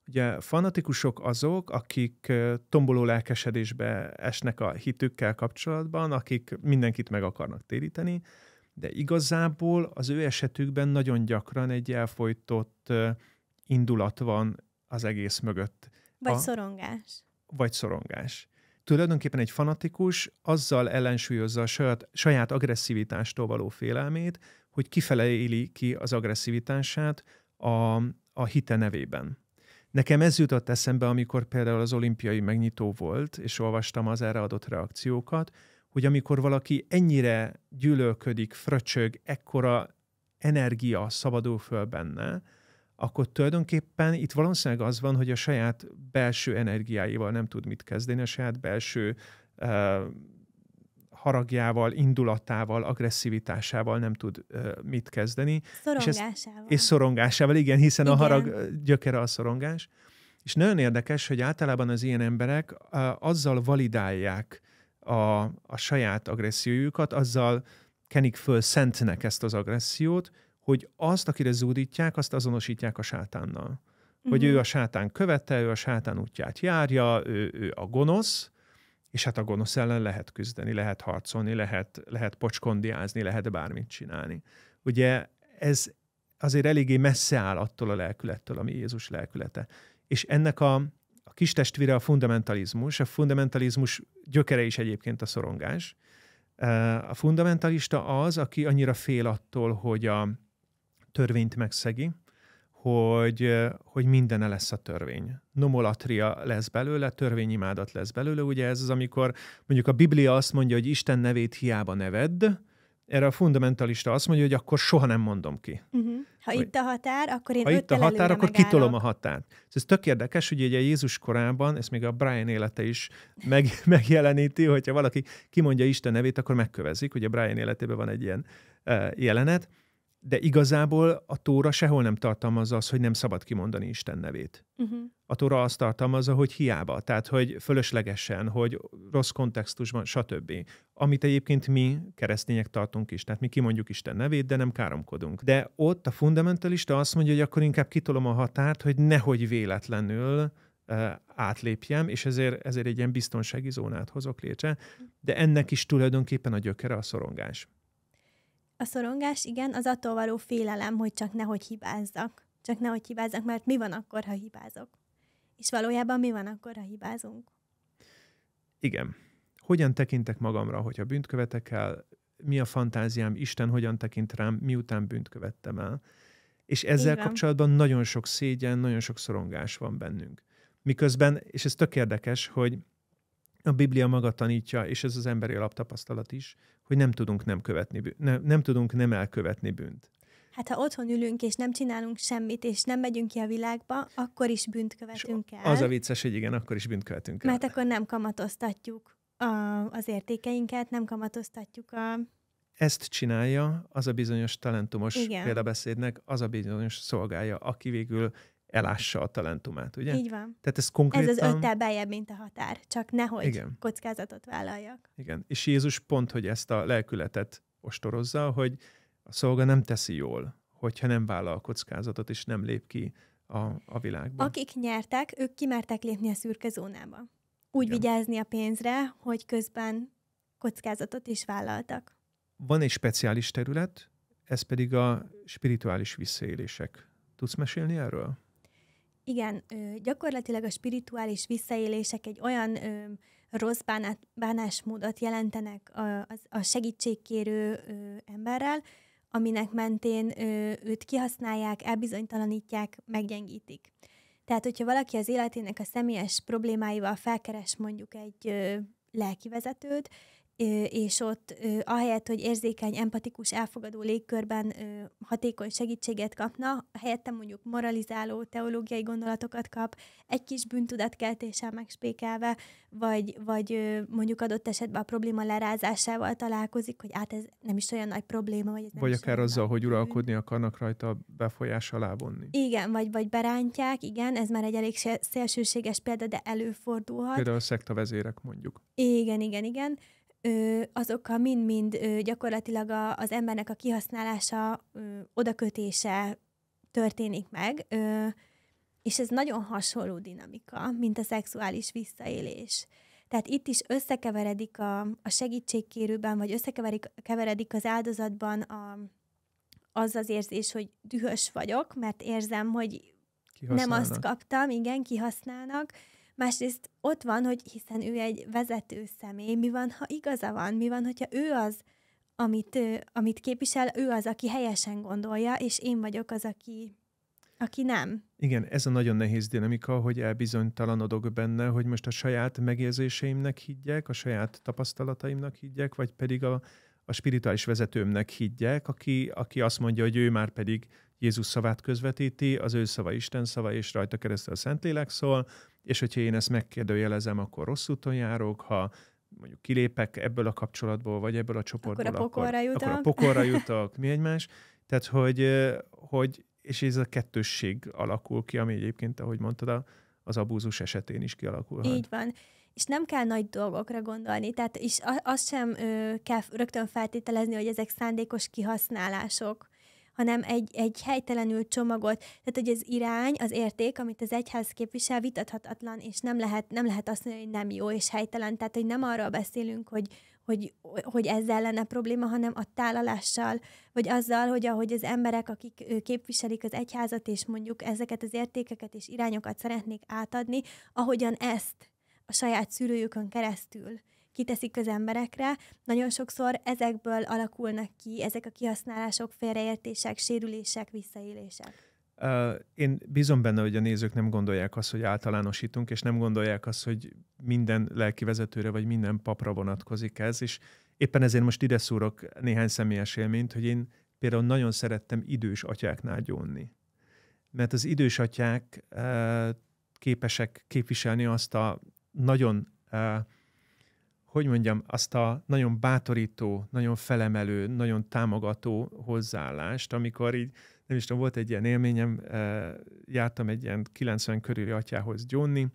Ugye fanatikusok azok, akik tomboló lelkesedésbe esnek a hitükkel kapcsolatban, akik mindenkit meg akarnak téríteni, de igazából az ő esetükben nagyon gyakran egy elfolytott indulat van az egész mögött. Vagy a, szorongás. Vagy szorongás. Tulajdonképpen egy fanatikus azzal ellensúlyozza a saját, saját agresszivitástól való félelmét, hogy kifele éli ki az agresszivitását a, a hite nevében. Nekem ez jutott eszembe, amikor például az olimpiai megnyitó volt, és olvastam az erre adott reakciókat, hogy amikor valaki ennyire gyűlölködik, fröcsög, ekkora energia szabadul föl benne, akkor tulajdonképpen itt valószínűleg az van, hogy a saját belső energiáival nem tud mit kezdeni, a saját belső uh, haragjával, indulatával, agresszivitásával nem tud mit kezdeni. Szorongásával. És, ez, és szorongásával, igen, hiszen igen. a harag gyökere a szorongás. És nagyon érdekes, hogy általában az ilyen emberek azzal validálják a, a saját agressziójukat, azzal kenik föl szentnek ezt az agressziót, hogy azt, akire zúdítják, azt azonosítják a sátánnal. Hogy uh-huh. ő a sátán követte, ő a sátán útját járja, ő, ő a gonosz, és hát a gonosz ellen lehet küzdeni, lehet harcolni, lehet, lehet pocskondiázni, lehet bármit csinálni. Ugye ez azért eléggé messze áll attól a lelkülettől, ami Jézus lelkülete. És ennek a, a kis testvére a fundamentalizmus. A fundamentalizmus gyökere is egyébként a szorongás. A fundamentalista az, aki annyira fél attól, hogy a törvényt megszegi, hogy, hogy minden lesz a törvény. Nomolatria lesz belőle, törvényimádat lesz belőle. Ugye ez az, amikor mondjuk a Biblia azt mondja, hogy Isten nevét hiába nevedd, erre a fundamentalista azt mondja, hogy akkor soha nem mondom ki. Uh-huh. Ha hogy, itt a határ, akkor én Ha itt a határ, megállok. akkor kitolom a határt. Ez tök érdekes, hogy ugye Jézus korában, ezt még a Brian élete is meg, megjeleníti, hogyha valaki kimondja Isten nevét, akkor megkövezik. Ugye Brian életében van egy ilyen uh, jelenet, de igazából a Tóra sehol nem tartalmazza az, hogy nem szabad kimondani Isten nevét. Uh-huh. A Tóra azt tartalmazza, hogy hiába, tehát hogy fölöslegesen, hogy rossz kontextusban, stb. Amit egyébként mi keresztények tartunk is, tehát mi kimondjuk Isten nevét, de nem káromkodunk. De ott a fundamentalista azt mondja, hogy akkor inkább kitolom a határt, hogy nehogy véletlenül átlépjem, és ezért, ezért egy ilyen biztonsági zónát hozok létre, mhm. de ennek is tulajdonképpen a gyökere a szorongás. A szorongás, igen, az attól való félelem, hogy csak nehogy hibázzak. Csak nehogy hibázzak, mert mi van akkor, ha hibázok? És valójában mi van akkor, ha hibázunk? Igen. Hogyan tekintek magamra, hogyha bűnt követek el? Mi a fantáziám? Isten hogyan tekint rám, miután bűnt követtem el? És ezzel Igen. kapcsolatban nagyon sok szégyen, nagyon sok szorongás van bennünk. Miközben, és ez tök érdekes, hogy a Biblia maga tanítja, és ez az emberi alaptapasztalat is, hogy nem tudunk nem, követni, nem, nem tudunk nem elkövetni bűnt. Hát ha otthon ülünk, és nem csinálunk semmit, és nem megyünk ki a világba, akkor is bűnt követünk és el. Az a vicces, hogy igen, akkor is bűnt követünk el. Mert akkor nem kamatoztatjuk a, az értékeinket, nem kamatoztatjuk a... Ezt csinálja az a bizonyos talentumos igen. példabeszédnek, az a bizonyos szolgálja, aki végül elássa a talentumát, ugye? Így van. Tehát ez konkrétan... Ez az öttel beljebb, mint a határ, csak nehogy Igen. kockázatot vállaljak. Igen, és Jézus pont, hogy ezt a lelkületet ostorozza, hogy a szolga nem teszi jól, hogyha nem vállal kockázatot, és nem lép ki a, a világba. Akik nyertek, ők kimertek lépni a szürke zónába. Úgy Igen. vigyázni a pénzre, hogy közben kockázatot is vállaltak. Van egy speciális terület, ez pedig a spirituális visszaélések. Tudsz mesélni erről? Igen, gyakorlatilag a spirituális visszaélések egy olyan rossz bánát, bánásmódot jelentenek a, a segítségkérő emberrel, aminek mentén őt kihasználják, elbizonytalanítják, meggyengítik. Tehát, hogyha valaki az életének a személyes problémáival felkeres mondjuk egy lelkivezetőt, és ott ahelyett, hogy érzékeny, empatikus, elfogadó légkörben hatékony segítséget kapna, helyette mondjuk moralizáló, teológiai gondolatokat kap, egy kis bűntudatkeltéssel megspékelve, vagy, vagy mondjuk adott esetben a probléma lerázásával találkozik, hogy hát ez nem is olyan nagy probléma. Vagy, ez nem vagy akár azzal, nagy. hogy uralkodni akarnak rajta befolyás alá vonni. Igen, vagy, vagy berántják, igen, ez már egy elég szélsőséges példa, de előfordulhat. Például a szektavezérek mondjuk. Igen, igen, igen azokkal mind-mind gyakorlatilag a, az embernek a kihasználása, odakötése történik meg, és ez nagyon hasonló dinamika, mint a szexuális visszaélés. Tehát itt is összekeveredik a, a segítségkérőben, vagy összekeveredik az áldozatban a, az az érzés, hogy dühös vagyok, mert érzem, hogy nem azt kaptam, igen, kihasználnak, Másrészt ott van, hogy hiszen ő egy vezető személy, mi van, ha igaza van, mi van, hogyha ő az, amit, amit képvisel, ő az, aki helyesen gondolja, és én vagyok az, aki, aki nem. Igen, ez a nagyon nehéz dinamika, hogy elbizonytalanodok benne, hogy most a saját megérzéseimnek higgyek, a saját tapasztalataimnak higgyek, vagy pedig a, a spirituális vezetőmnek higgyek, aki, aki azt mondja, hogy ő már pedig Jézus szavát közvetíti, az ő szava Isten szava, és rajta keresztül a Szentlélek szól, és hogyha én ezt megkérdőjelezem, akkor rossz úton járok, ha mondjuk kilépek ebből a kapcsolatból, vagy ebből a csoportból, akkor a pokolra akkor, jutok, akkor a pokolra jutok mi egymás. Tehát, hogy, hogy, és ez a kettősség alakul ki, ami egyébként, ahogy mondtad, az abúzus esetén is kialakulhat. Így van és nem kell nagy dolgokra gondolni, tehát és azt sem ö, kell rögtön feltételezni, hogy ezek szándékos kihasználások hanem egy, egy helytelenül csomagot. Tehát, hogy az irány, az érték, amit az egyház képvisel, vitathatatlan, és nem lehet, nem lehet azt mondani, hogy nem jó és helytelen. Tehát, hogy nem arról beszélünk, hogy, hogy, hogy ezzel lenne probléma, hanem a tálalással, vagy azzal, hogy ahogy az emberek, akik képviselik az egyházat, és mondjuk ezeket az értékeket és irányokat szeretnék átadni, ahogyan ezt a saját szülőjükön keresztül kiteszik az emberekre. Nagyon sokszor ezekből alakulnak ki ezek a kihasználások, félreértések, sérülések, visszaélések. Én bízom benne, hogy a nézők nem gondolják azt, hogy általánosítunk, és nem gondolják azt, hogy minden lelkivezetőre vagy minden papra vonatkozik ez, és éppen ezért most ide szúrok néhány személyes élményt, hogy én például nagyon szerettem idős atyáknál gyónni. Mert az idős atyák képesek képviselni azt a nagyon hogy mondjam, azt a nagyon bátorító, nagyon felemelő, nagyon támogató hozzáállást, amikor így, nem is tudom, volt egy ilyen élményem, eh, jártam egy ilyen 90 körüli atyához gyónni,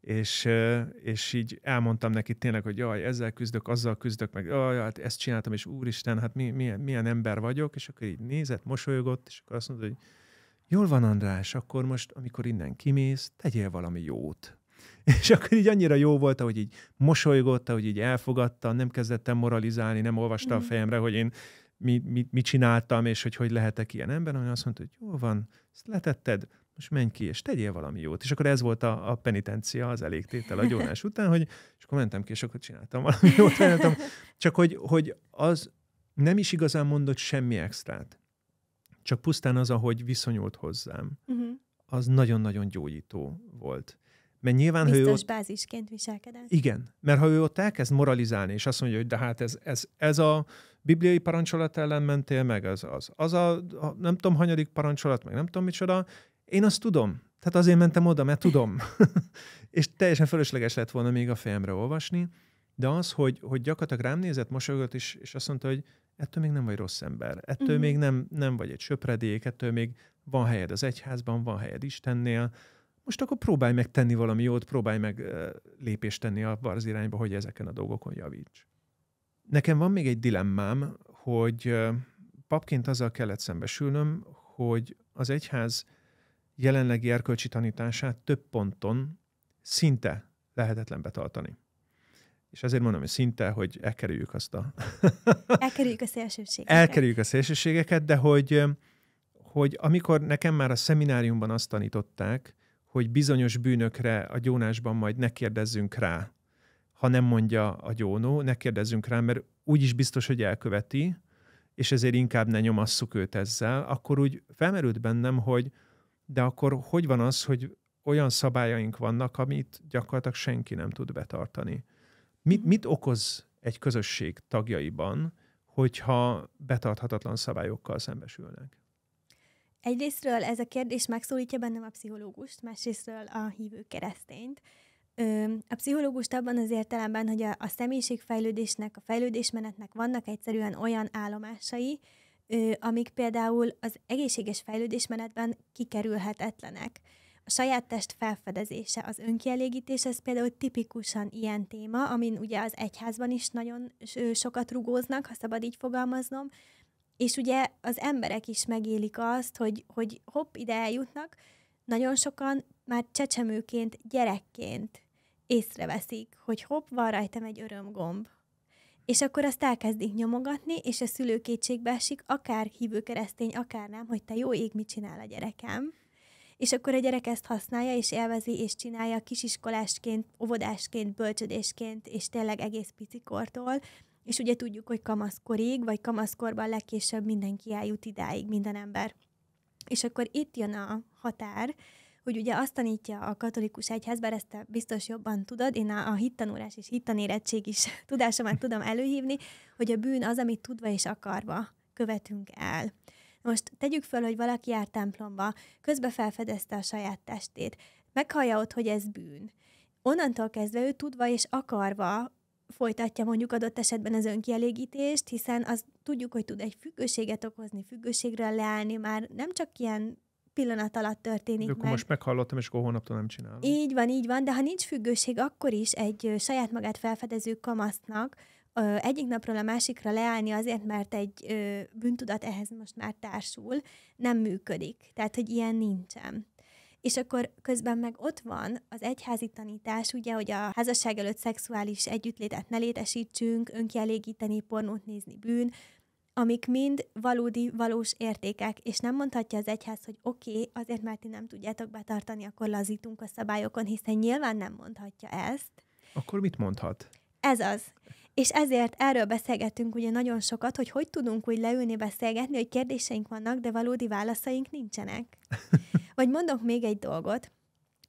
és, eh, és így elmondtam neki tényleg, hogy jaj, ezzel küzdök, azzal küzdök, meg jaj, hát ezt csináltam, és úristen, hát mi, milyen, milyen ember vagyok, és akkor így nézett, mosolyogott, és akkor azt mondta, hogy jól van, András, akkor most, amikor innen kimész, tegyél valami jót. És akkor így annyira jó volt, hogy így mosolygott, hogy így elfogadta, nem kezdettem moralizálni, nem olvasta mm. a fejemre, hogy én mi, mi, mit csináltam, és hogy hogy lehetek ilyen ember, ami azt mondta, hogy jó van, ezt letetted, most menj ki, és tegyél valami jót. És akkor ez volt a, a penitencia, az elégtétel a gyónás után, hogy és akkor mentem ki, és akkor csináltam valami jót. Csináltam. Csak hogy, hogy az nem is igazán mondott semmi extrát. Csak pusztán az, ahogy viszonyult hozzám, uh-huh. az nagyon-nagyon gyógyító volt. Mert nyilván, Biztos ha ő ott... bázisként viselkedett. Igen, mert ha ő ott elkezd moralizálni, és azt mondja, hogy de hát ez, ez, ez a bibliai parancsolat ellen mentél meg, az, az, az a, a nem tudom, hanyadik parancsolat, meg nem tudom micsoda, én azt tudom. Tehát azért mentem oda, mert tudom. és teljesen fölösleges lett volna még a fejemre olvasni, de az, hogy, hogy gyakorlatilag rám nézett, mosolygott, és, és azt mondta, hogy ettől még nem vagy rossz ember, ettől mm-hmm. még nem, nem vagy egy söpredék, ettől még van helyed az egyházban, van helyed Istennél, most akkor próbálj meg tenni valami jót, próbálj meg lépést tenni abba az irányba, hogy ezeken a dolgokon javíts. Nekem van még egy dilemmám, hogy papként azzal kellett szembesülnöm, hogy az egyház jelenlegi erkölcsi tanítását több ponton szinte lehetetlen betartani. És ezért mondom, hogy szinte, hogy elkerüljük azt a... elkerüljük a szélsőségeket. Elkerüljük a szélsőségeket, de hogy, hogy amikor nekem már a szemináriumban azt tanították, hogy bizonyos bűnökre a gyónásban majd ne kérdezzünk rá. Ha nem mondja a gyónó, ne kérdezzünk rá, mert úgyis biztos, hogy elköveti, és ezért inkább ne nyomasszuk őt ezzel, akkor úgy felmerült bennem, hogy de akkor hogy van az, hogy olyan szabályaink vannak, amit gyakorlatilag senki nem tud betartani. Mit, mhm. mit okoz egy közösség tagjaiban, hogyha betarthatatlan szabályokkal szembesülnek? Egyrésztről ez a kérdés megszólítja bennem a pszichológust, másrésztről a hívő keresztényt. a pszichológust abban az értelemben, hogy a, a személyiségfejlődésnek, a fejlődésmenetnek vannak egyszerűen olyan állomásai, amik például az egészséges fejlődésmenetben kikerülhetetlenek. A saját test felfedezése, az önkielégítés, ez például tipikusan ilyen téma, amin ugye az egyházban is nagyon sokat rugóznak, ha szabad így fogalmaznom, és ugye az emberek is megélik azt, hogy, hogy hopp, ide eljutnak, nagyon sokan már csecsemőként, gyerekként észreveszik, hogy hopp, van rajtam egy örömgomb. És akkor azt elkezdik nyomogatni, és a szülő kétségbe esik, akár hívő keresztény, akár nem, hogy te jó ég, mit csinál a gyerekem. És akkor a gyerek ezt használja, és élvezi, és csinálja kisiskolásként, óvodásként, bölcsödésként, és tényleg egész picikortól, és ugye tudjuk, hogy kamaszkorig, vagy kamaszkorban legkésőbb mindenki eljut idáig, minden ember. És akkor itt jön a határ, hogy ugye azt tanítja a katolikus egyház, bár ezt te biztos jobban tudod, én a, a hittanúrás és hittanérettség is tudásomat tudom előhívni, hogy a bűn az, amit tudva és akarva követünk el. Most tegyük föl, hogy valaki jár templomba, közbe felfedezte a saját testét, meghallja ott, hogy ez bűn. Onnantól kezdve ő tudva és akarva folytatja mondjuk adott esetben az önkielégítést, hiszen az tudjuk, hogy tud egy függőséget okozni, függőségre leállni, már nem csak ilyen pillanat alatt történik. akkor meg. most meghallottam, és akkor hónaptól nem csinálom. Így van, így van, de ha nincs függőség, akkor is egy saját magát felfedező kamasznak ö, egyik napról a másikra leállni azért, mert egy ö, bűntudat ehhez most már társul, nem működik. Tehát, hogy ilyen nincsen. És akkor közben meg ott van az egyházi tanítás, ugye, hogy a házasság előtt szexuális együttlétet ne létesítsünk, önkielégíteni, pornót nézni bűn, amik mind valódi, valós értékek, és nem mondhatja az egyház, hogy oké, okay, azért mert ti nem tudjátok betartani, akkor lazítunk a szabályokon, hiszen nyilván nem mondhatja ezt. Akkor mit mondhat? Ez az. És ezért erről beszélgetünk ugye nagyon sokat, hogy hogy tudunk úgy leülni beszélgetni, hogy kérdéseink vannak, de valódi válaszaink nincsenek. Vagy mondok még egy dolgot,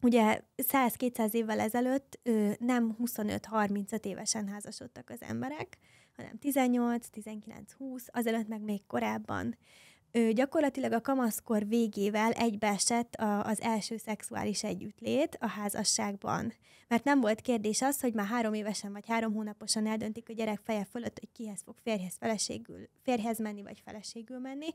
Ugye 100-200 évvel ezelőtt ö, nem 25-35 évesen házasodtak az emberek, hanem 18-19-20, azelőtt meg még korábban. Ö, gyakorlatilag a kamaszkor végével egybeesett a, az első szexuális együttlét a házasságban. Mert nem volt kérdés az, hogy már három évesen vagy három hónaposan eldöntik a gyerek feje fölött, hogy kihez fog férjhez, feleségül, férjhez menni vagy feleségül menni,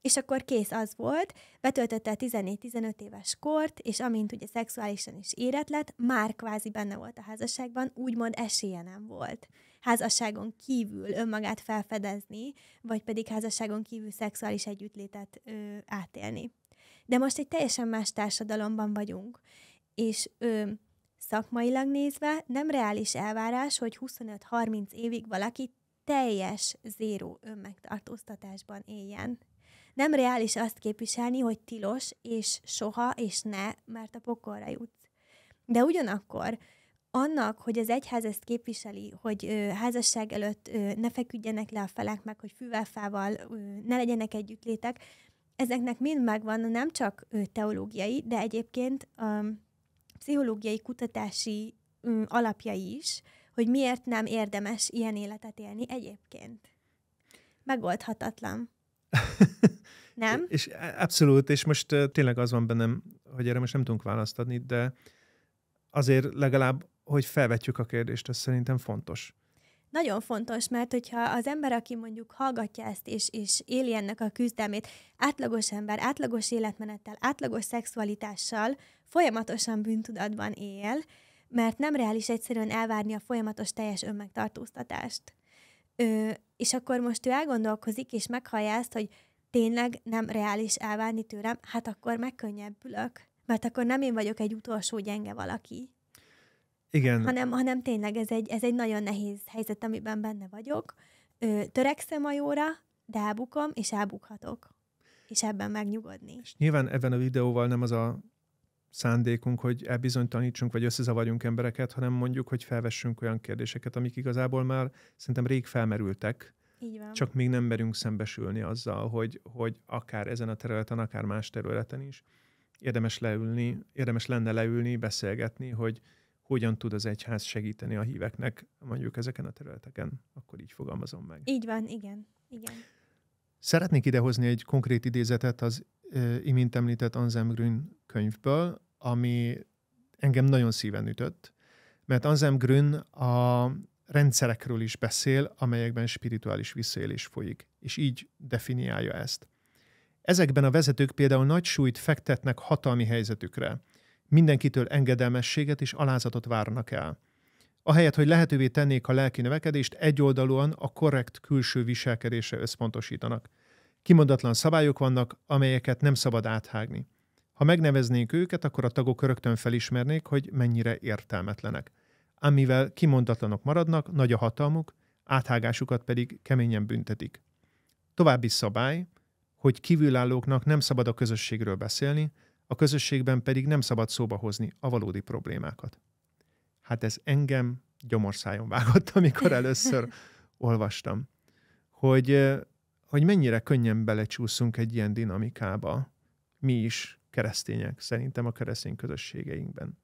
és akkor kész az volt, betöltötte a 14-15 éves kort, és amint ugye szexuálisan is érett lett, már kvázi benne volt a házasságban, úgymond esélye nem volt. Házasságon kívül önmagát felfedezni, vagy pedig házasságon kívül szexuális együttlétet ö, átélni. De most egy teljesen más társadalomban vagyunk, és ö, szakmailag nézve nem reális elvárás, hogy 25-30 évig valaki teljes zéró önmegtartóztatásban éljen nem reális azt képviselni, hogy tilos, és soha, és ne, mert a pokolra jutsz. De ugyanakkor annak, hogy az egyház ezt képviseli, hogy ö, házasság előtt ö, ne feküdjenek le a felek, meg hogy fűvelfával ö, ne legyenek együttlétek, ezeknek mind megvan nem csak ö, teológiai, de egyébként ö, um, pszichológiai kutatási ö, alapjai is, hogy miért nem érdemes ilyen életet élni egyébként. Megoldhatatlan. Nem? és abszolút, és most tényleg az van bennem, hogy erre most nem tudunk választ adni, de azért legalább, hogy felvetjük a kérdést, az szerintem fontos. Nagyon fontos, mert hogyha az ember, aki mondjuk hallgatja ezt, és, és éli ennek a küzdelmét, átlagos ember, átlagos életmenettel, átlagos szexualitással, folyamatosan bűntudatban él, mert nem reális egyszerűen elvárni a folyamatos teljes önmegtartóztatást. Ö, és akkor most ő elgondolkozik, és meghallja ezt, hogy tényleg nem reális elvárni tőlem, hát akkor megkönnyebbülök, mert akkor nem én vagyok egy utolsó gyenge valaki. Igen. Hanem, hanem tényleg ez egy, ez egy nagyon nehéz helyzet, amiben benne vagyok. Ö, törekszem a jóra, de elbukom, és elbukhatok. És ebben megnyugodni. És nyilván ebben a videóval nem az a szándékunk, hogy elbizonytalanítsunk, vagy összezavarjunk embereket, hanem mondjuk, hogy felvessünk olyan kérdéseket, amik igazából már szerintem rég felmerültek, így van. Csak még nem merünk szembesülni azzal, hogy, hogy akár ezen a területen, akár más területen is érdemes leülni, érdemes lenne leülni, beszélgetni, hogy hogyan tud az egyház segíteni a híveknek mondjuk ezeken a területeken. Akkor így fogalmazom meg. Így van, igen. igen. Szeretnék idehozni egy konkrét idézetet az imént említett Anselm Grün könyvből, ami engem nagyon szíven ütött, mert Anselm Grün a rendszerekről is beszél, amelyekben spirituális visszaélés folyik, és így definiálja ezt. Ezekben a vezetők például nagy súlyt fektetnek hatalmi helyzetükre, mindenkitől engedelmességet és alázatot várnak el. Ahelyett, hogy lehetővé tennék a lelki növekedést, egyoldalúan a korrekt külső viselkedésre összpontosítanak – Kimondatlan szabályok vannak, amelyeket nem szabad áthágni. Ha megneveznénk őket, akkor a tagok rögtön felismernék, hogy mennyire értelmetlenek. Ám mivel kimondatlanok maradnak, nagy a hatalmuk, áthágásukat pedig keményen büntetik. További szabály, hogy kívülállóknak nem szabad a közösségről beszélni, a közösségben pedig nem szabad szóba hozni a valódi problémákat. Hát ez engem gyomorszájon vágott, amikor először olvastam, hogy hogy mennyire könnyen belecsúszunk egy ilyen dinamikába, mi is keresztények, szerintem a keresztény közösségeinkben.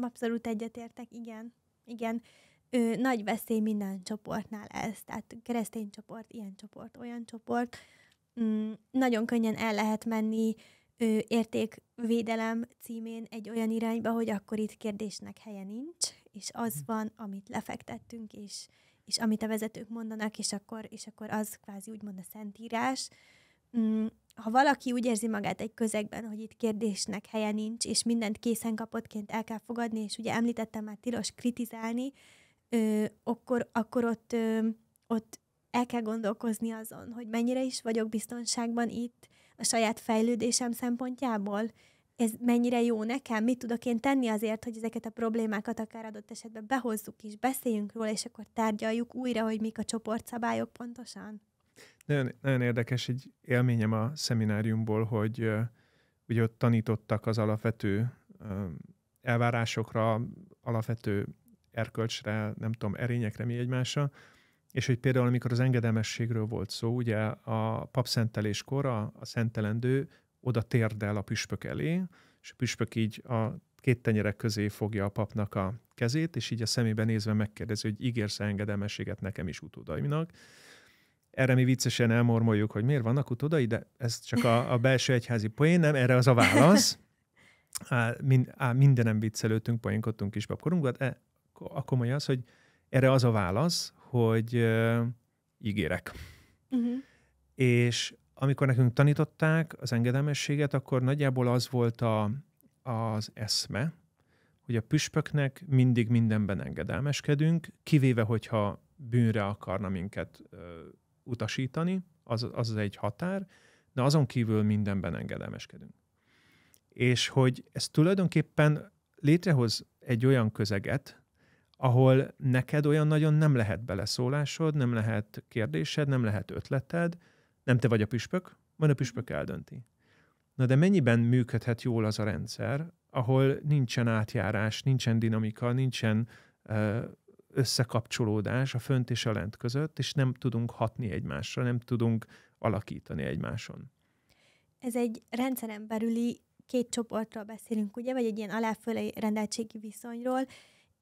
Abszolút egyetértek, igen. Igen, ö, nagy veszély minden csoportnál ez, tehát keresztény csoport, ilyen csoport, olyan csoport. Mm, nagyon könnyen el lehet menni ö, értékvédelem címén egy olyan irányba, hogy akkor itt kérdésnek helye nincs, és az hm. van, amit lefektettünk, és és amit a vezetők mondanak, és akkor, és akkor az kvázi úgymond a szentírás. Mm, ha valaki úgy érzi magát egy közegben, hogy itt kérdésnek helye nincs, és mindent készen kapottként el kell fogadni, és ugye említettem már tilos kritizálni, akkor, akkor ott, ott el kell gondolkozni azon, hogy mennyire is vagyok biztonságban itt a saját fejlődésem szempontjából, ez mennyire jó nekem, mit tudok én tenni azért, hogy ezeket a problémákat akár adott esetben behozzuk is, beszéljünk róla, és akkor tárgyaljuk újra, hogy mik a csoportszabályok pontosan. Nagyon, nagyon érdekes egy élményem a szemináriumból, hogy ugye ott tanítottak az alapvető elvárásokra, alapvető erkölcsre, nem tudom, erényekre mi egymásra, és hogy például amikor az engedelmességről volt szó, ugye a papszenteléskor a, a szentelendő oda térdel a püspök elé, és a püspök így a két tenyerek közé fogja a papnak a kezét, és így a szemébe nézve megkérdezi, hogy ígérsz engedelmességet nekem is utódaimnak. Erre mi viccesen elmormoljuk, hogy miért vannak utódai, de ez csak a, a belső egyházi poén, nem, erre az a válasz. Á, mind, á, mindenem viccelődtünk, poénkodtunk is babkorunkat, e, a komoly az, hogy erre az a válasz, hogy e, ígérek. Uh-huh. És amikor nekünk tanították az engedelmességet, akkor nagyjából az volt a, az eszme, hogy a püspöknek mindig mindenben engedelmeskedünk, kivéve, hogyha bűnre akarna minket ö, utasítani, az, az az egy határ, de azon kívül mindenben engedelmeskedünk. És hogy ez tulajdonképpen létrehoz egy olyan közeget, ahol neked olyan nagyon nem lehet beleszólásod, nem lehet kérdésed, nem lehet ötleted, nem te vagy a püspök, majd a püspök eldönti. Na de mennyiben működhet jól az a rendszer, ahol nincsen átjárás, nincsen dinamika, nincsen összekapcsolódás a fönt és a lent között, és nem tudunk hatni egymásra, nem tudunk alakítani egymáson. Ez egy rendszeren belüli két csoportról beszélünk, ugye, vagy egy ilyen aláfölé rendeltségi viszonyról,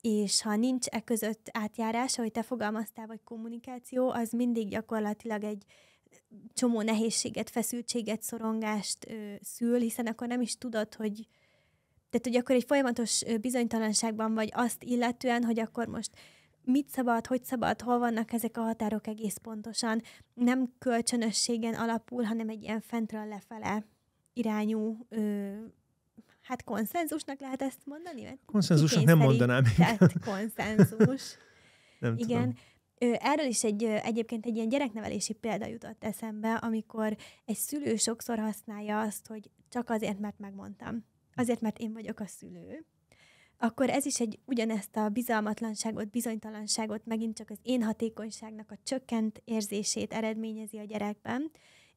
és ha nincs e között átjárás, ahogy te fogalmaztál, vagy kommunikáció, az mindig gyakorlatilag egy csomó nehézséget, feszültséget, szorongást ö, szül, hiszen akkor nem is tudod, hogy tehát, hogy akkor egy folyamatos bizonytalanságban vagy azt illetően, hogy akkor most mit szabad, hogy szabad, hol vannak ezek a határok egész pontosan. Nem kölcsönösségen alapul, hanem egy ilyen fentről lefele irányú ö, hát konszenzusnak lehet ezt mondani? Konszenzusnak nem mondanám. Tehát konszenzus. nem igen. Tudom. Erről is egy, egyébként egy ilyen gyereknevelési példa jutott eszembe, amikor egy szülő sokszor használja azt, hogy csak azért, mert megmondtam. Azért, mert én vagyok a szülő. Akkor ez is egy ugyanezt a bizalmatlanságot, bizonytalanságot, megint csak az én hatékonyságnak a csökkent érzését eredményezi a gyerekben,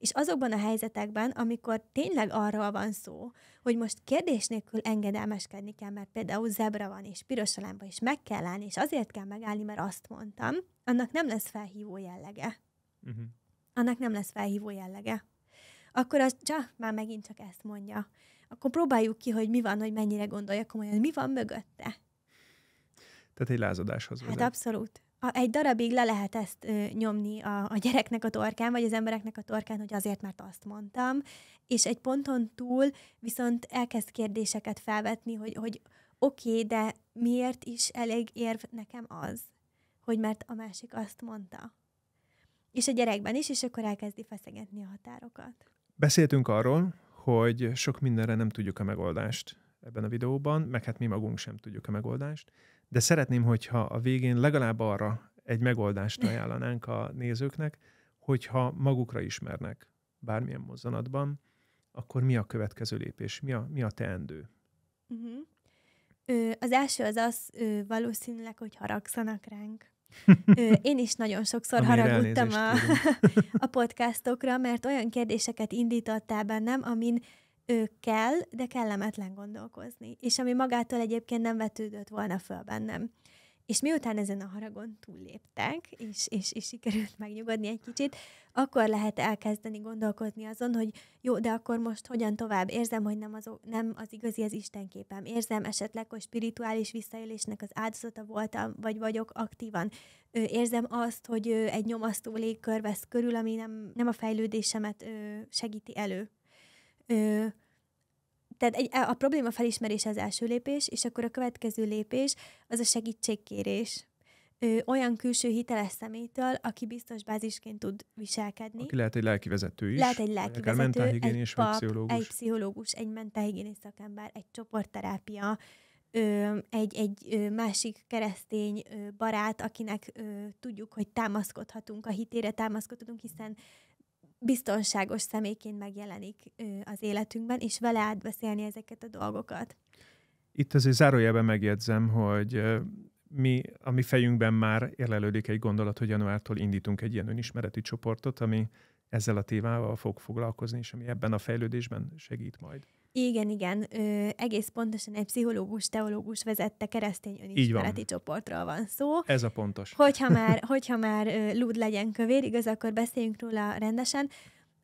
és azokban a helyzetekben, amikor tényleg arról van szó, hogy most kérdés nélkül engedelmeskedni kell, mert például zebra van, és piros lámpa, és meg kell állni, és azért kell megállni, mert azt mondtam, annak nem lesz felhívó jellege. Uh-huh. Annak nem lesz felhívó jellege. Akkor az csak már megint csak ezt mondja. Akkor próbáljuk ki, hogy mi van, hogy mennyire gondolja komolyan, mi van mögötte. Tehát egy lázadáshoz hát vezet. Hát abszolút a, egy darabig le lehet ezt ö, nyomni a, a gyereknek a torkán, vagy az embereknek a torkán, hogy azért, mert azt mondtam, és egy ponton túl viszont elkezd kérdéseket felvetni, hogy, hogy oké, okay, de miért is elég érv nekem az, hogy mert a másik azt mondta. És a gyerekben is, és akkor elkezdi feszegetni a határokat. Beszéltünk arról, hogy sok mindenre nem tudjuk a megoldást ebben a videóban, meg hát mi magunk sem tudjuk a megoldást de szeretném, hogyha a végén legalább arra egy megoldást ajánlanánk a nézőknek, hogyha magukra ismernek bármilyen mozzanatban, akkor mi a következő lépés, mi a, mi a teendő? Uh-huh. Ö, az első az az ö, valószínűleg, hogy haragszanak ránk. Ö, én is nagyon sokszor haragudtam a, a podcastokra, mert olyan kérdéseket indítottál bennem, amin ő kell, de kellemetlen gondolkozni, és ami magától egyébként nem vetődött volna föl bennem. És miután ezen a haragon túlléptek, és, és, és sikerült megnyugodni egy kicsit, akkor lehet elkezdeni gondolkodni azon, hogy jó, de akkor most hogyan tovább? Érzem, hogy nem az, nem az igazi az Isten képem. Érzem esetleg, hogy spirituális visszaélésnek az áldozata voltam, vagy vagyok aktívan. Érzem azt, hogy egy nyomasztó légkör vesz körül, ami nem, nem a fejlődésemet segíti elő. Ö, tehát egy, a probléma felismerése az első lépés, és akkor a következő lépés az a segítségkérés. Ö, olyan külső hiteles szemétől, aki biztos bázisként tud viselkedni. Aki lehet egy lelki vezető is. Lehet egy lelki vezető, egy pap, vagy pszichológus. egy pszichológus, egy mentálhigiénés szakember, egy csoportterápia, ö, egy, egy ö, másik keresztény ö, barát, akinek ö, tudjuk, hogy támaszkodhatunk, a hitére támaszkodhatunk, hiszen biztonságos személyként megjelenik az életünkben, és vele átbeszélni ezeket a dolgokat. Itt azért zárójelben megjegyzem, hogy mi, a mi fejünkben már érlelődik egy gondolat, hogy januártól indítunk egy ilyen önismereti csoportot, ami ezzel a témával fog foglalkozni, és ami ebben a fejlődésben segít majd. Igen, igen. Ö, egész pontosan egy pszichológus, teológus vezette keresztény önismereti csoportról van szó. Ez a pontos. Hogyha már, hogyha már lúd legyen kövér, igaz, akkor beszéljünk róla rendesen.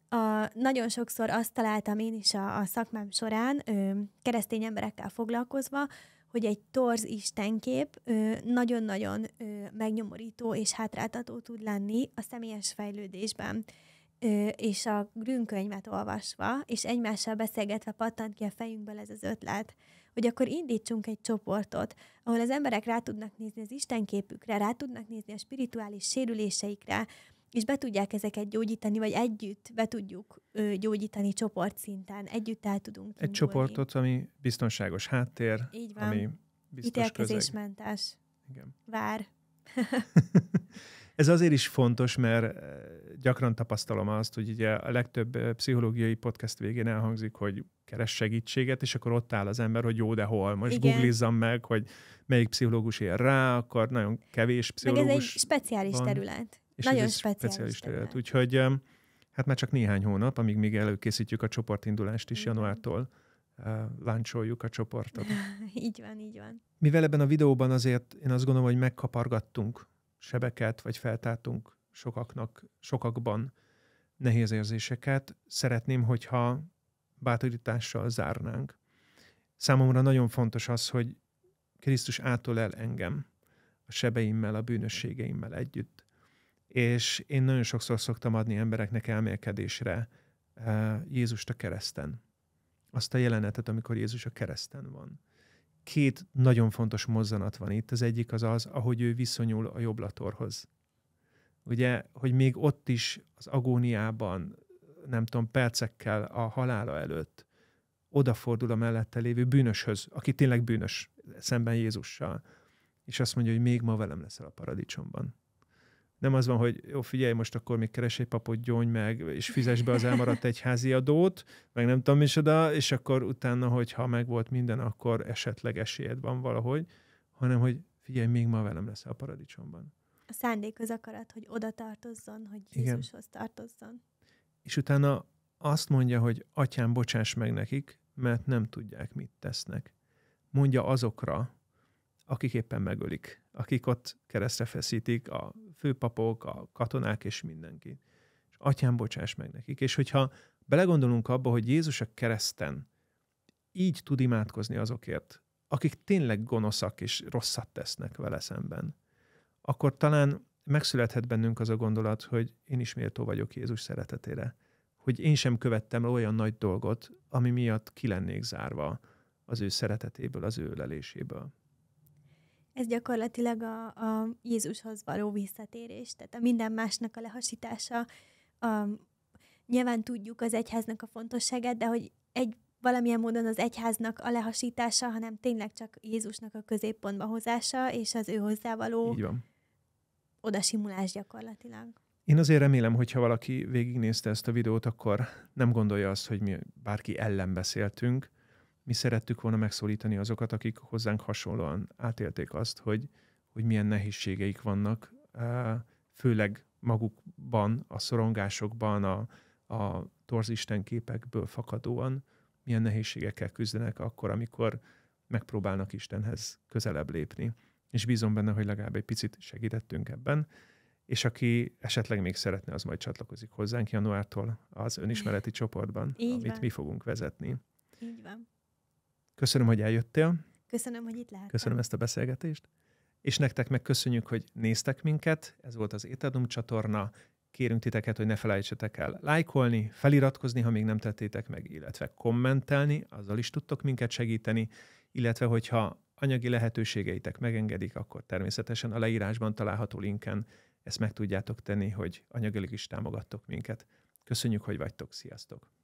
A, nagyon sokszor azt találtam én is a, a szakmám során, ö, keresztény emberekkel foglalkozva, hogy egy torz istenkép ö, nagyon-nagyon ö, megnyomorító és hátráltató tud lenni a személyes fejlődésben és a grünkönyvet olvasva, és egymással beszélgetve pattant ki a fejünkből ez az ötlet, hogy akkor indítsunk egy csoportot, ahol az emberek rá tudnak nézni az istenképükre, rá tudnak nézni a spirituális sérüléseikre, és be tudják ezeket gyógyítani, vagy együtt be tudjuk ö, gyógyítani csoportszinten, együtt el tudunk Egy indulni. csoportot, ami biztonságos háttér, Így van. ami biztos Ítélkezésmentes. Igen. Vár. Ez azért is fontos, mert gyakran tapasztalom azt, hogy ugye a legtöbb pszichológiai podcast végén elhangzik, hogy keres segítséget, és akkor ott áll az ember, hogy jó, de hol, most Igen. googlizzam meg, hogy melyik pszichológus ér rá, akkor nagyon kevés pszichológus Meg ez egy speciális van. terület. És nagyon ez speciális, speciális terület. terület. Úgyhogy hát már csak néhány hónap, amíg még előkészítjük a csoportindulást is januártól, láncsoljuk a csoportot. így van, így van. Mivel ebben a videóban azért én azt gondolom, hogy megkapargattunk sebeket, vagy feltártunk sokaknak, sokakban nehéz érzéseket. Szeretném, hogyha bátorítással zárnánk. Számomra nagyon fontos az, hogy Krisztus átol el engem a sebeimmel, a bűnösségeimmel együtt. És én nagyon sokszor szoktam adni embereknek elmélkedésre eh, Jézust a kereszten. Azt a jelenetet, amikor Jézus a kereszten van. Két nagyon fontos mozzanat van itt. Az egyik az az, ahogy ő viszonyul a jobblatorhoz ugye, hogy még ott is az agóniában, nem tudom, percekkel a halála előtt odafordul a mellette lévő bűnöshöz, aki tényleg bűnös szemben Jézussal, és azt mondja, hogy még ma velem leszel a paradicsomban. Nem az van, hogy jó, figyelj, most akkor még keres egy papot, gyóny meg, és fizes be az elmaradt egyházi adót, meg nem tudom is oda, és akkor utána, hogyha megvolt minden, akkor esetleg esélyed van valahogy, hanem hogy figyelj, még ma velem lesz a paradicsomban. A szándék az akarat, hogy oda tartozzon, hogy Jézushoz Igen. tartozzon. És utána azt mondja, hogy atyám, bocsáss meg nekik, mert nem tudják, mit tesznek. Mondja azokra, akik éppen megölik, akik ott keresztre feszítik, a főpapok, a katonák és mindenki. És atyám, bocsáss meg nekik. És hogyha belegondolunk abba, hogy Jézus a kereszten így tud imádkozni azokért, akik tényleg gonoszak és rosszat tesznek vele szemben, akkor talán megszülethet bennünk az a gondolat, hogy én is méltó vagyok Jézus szeretetére. Hogy én sem követtem olyan nagy dolgot, ami miatt ki lennék zárva az ő szeretetéből, az ő öleléséből. Ez gyakorlatilag a, a Jézushoz való visszatérés, tehát a minden másnak a lehasítása. A, nyilván tudjuk az egyháznak a fontosságát, de hogy egy valamilyen módon az egyháznak a lehasítása, hanem tényleg csak Jézusnak a középpontba hozása, és az ő hozzávaló oda simulás gyakorlatilag. Én azért remélem, hogy ha valaki végignézte ezt a videót, akkor nem gondolja azt, hogy mi bárki ellen beszéltünk. Mi szerettük volna megszólítani azokat, akik hozzánk hasonlóan átélték azt, hogy, hogy milyen nehézségeik vannak, főleg magukban, a szorongásokban, a, a torzisten képekből fakadóan, milyen nehézségekkel küzdenek akkor, amikor megpróbálnak Istenhez közelebb lépni és bízom benne, hogy legalább egy picit segítettünk ebben, és aki esetleg még szeretne, az majd csatlakozik hozzánk januártól az önismereti csoportban, Így amit van. mi fogunk vezetni. Így van. Köszönöm, hogy eljöttél. Köszönöm, hogy itt lehettem. Köszönöm ezt a beszélgetést. És nektek meg köszönjük, hogy néztek minket. Ez volt az Étadum csatorna. Kérünk titeket, hogy ne felejtsetek el lájkolni, feliratkozni, ha még nem tettétek meg, illetve kommentelni, azzal is tudtok minket segíteni, illetve hogyha anyagi lehetőségeitek megengedik, akkor természetesen a leírásban található linken ezt meg tudjátok tenni, hogy anyagilag is támogattok minket. Köszönjük, hogy vagytok, sziasztok!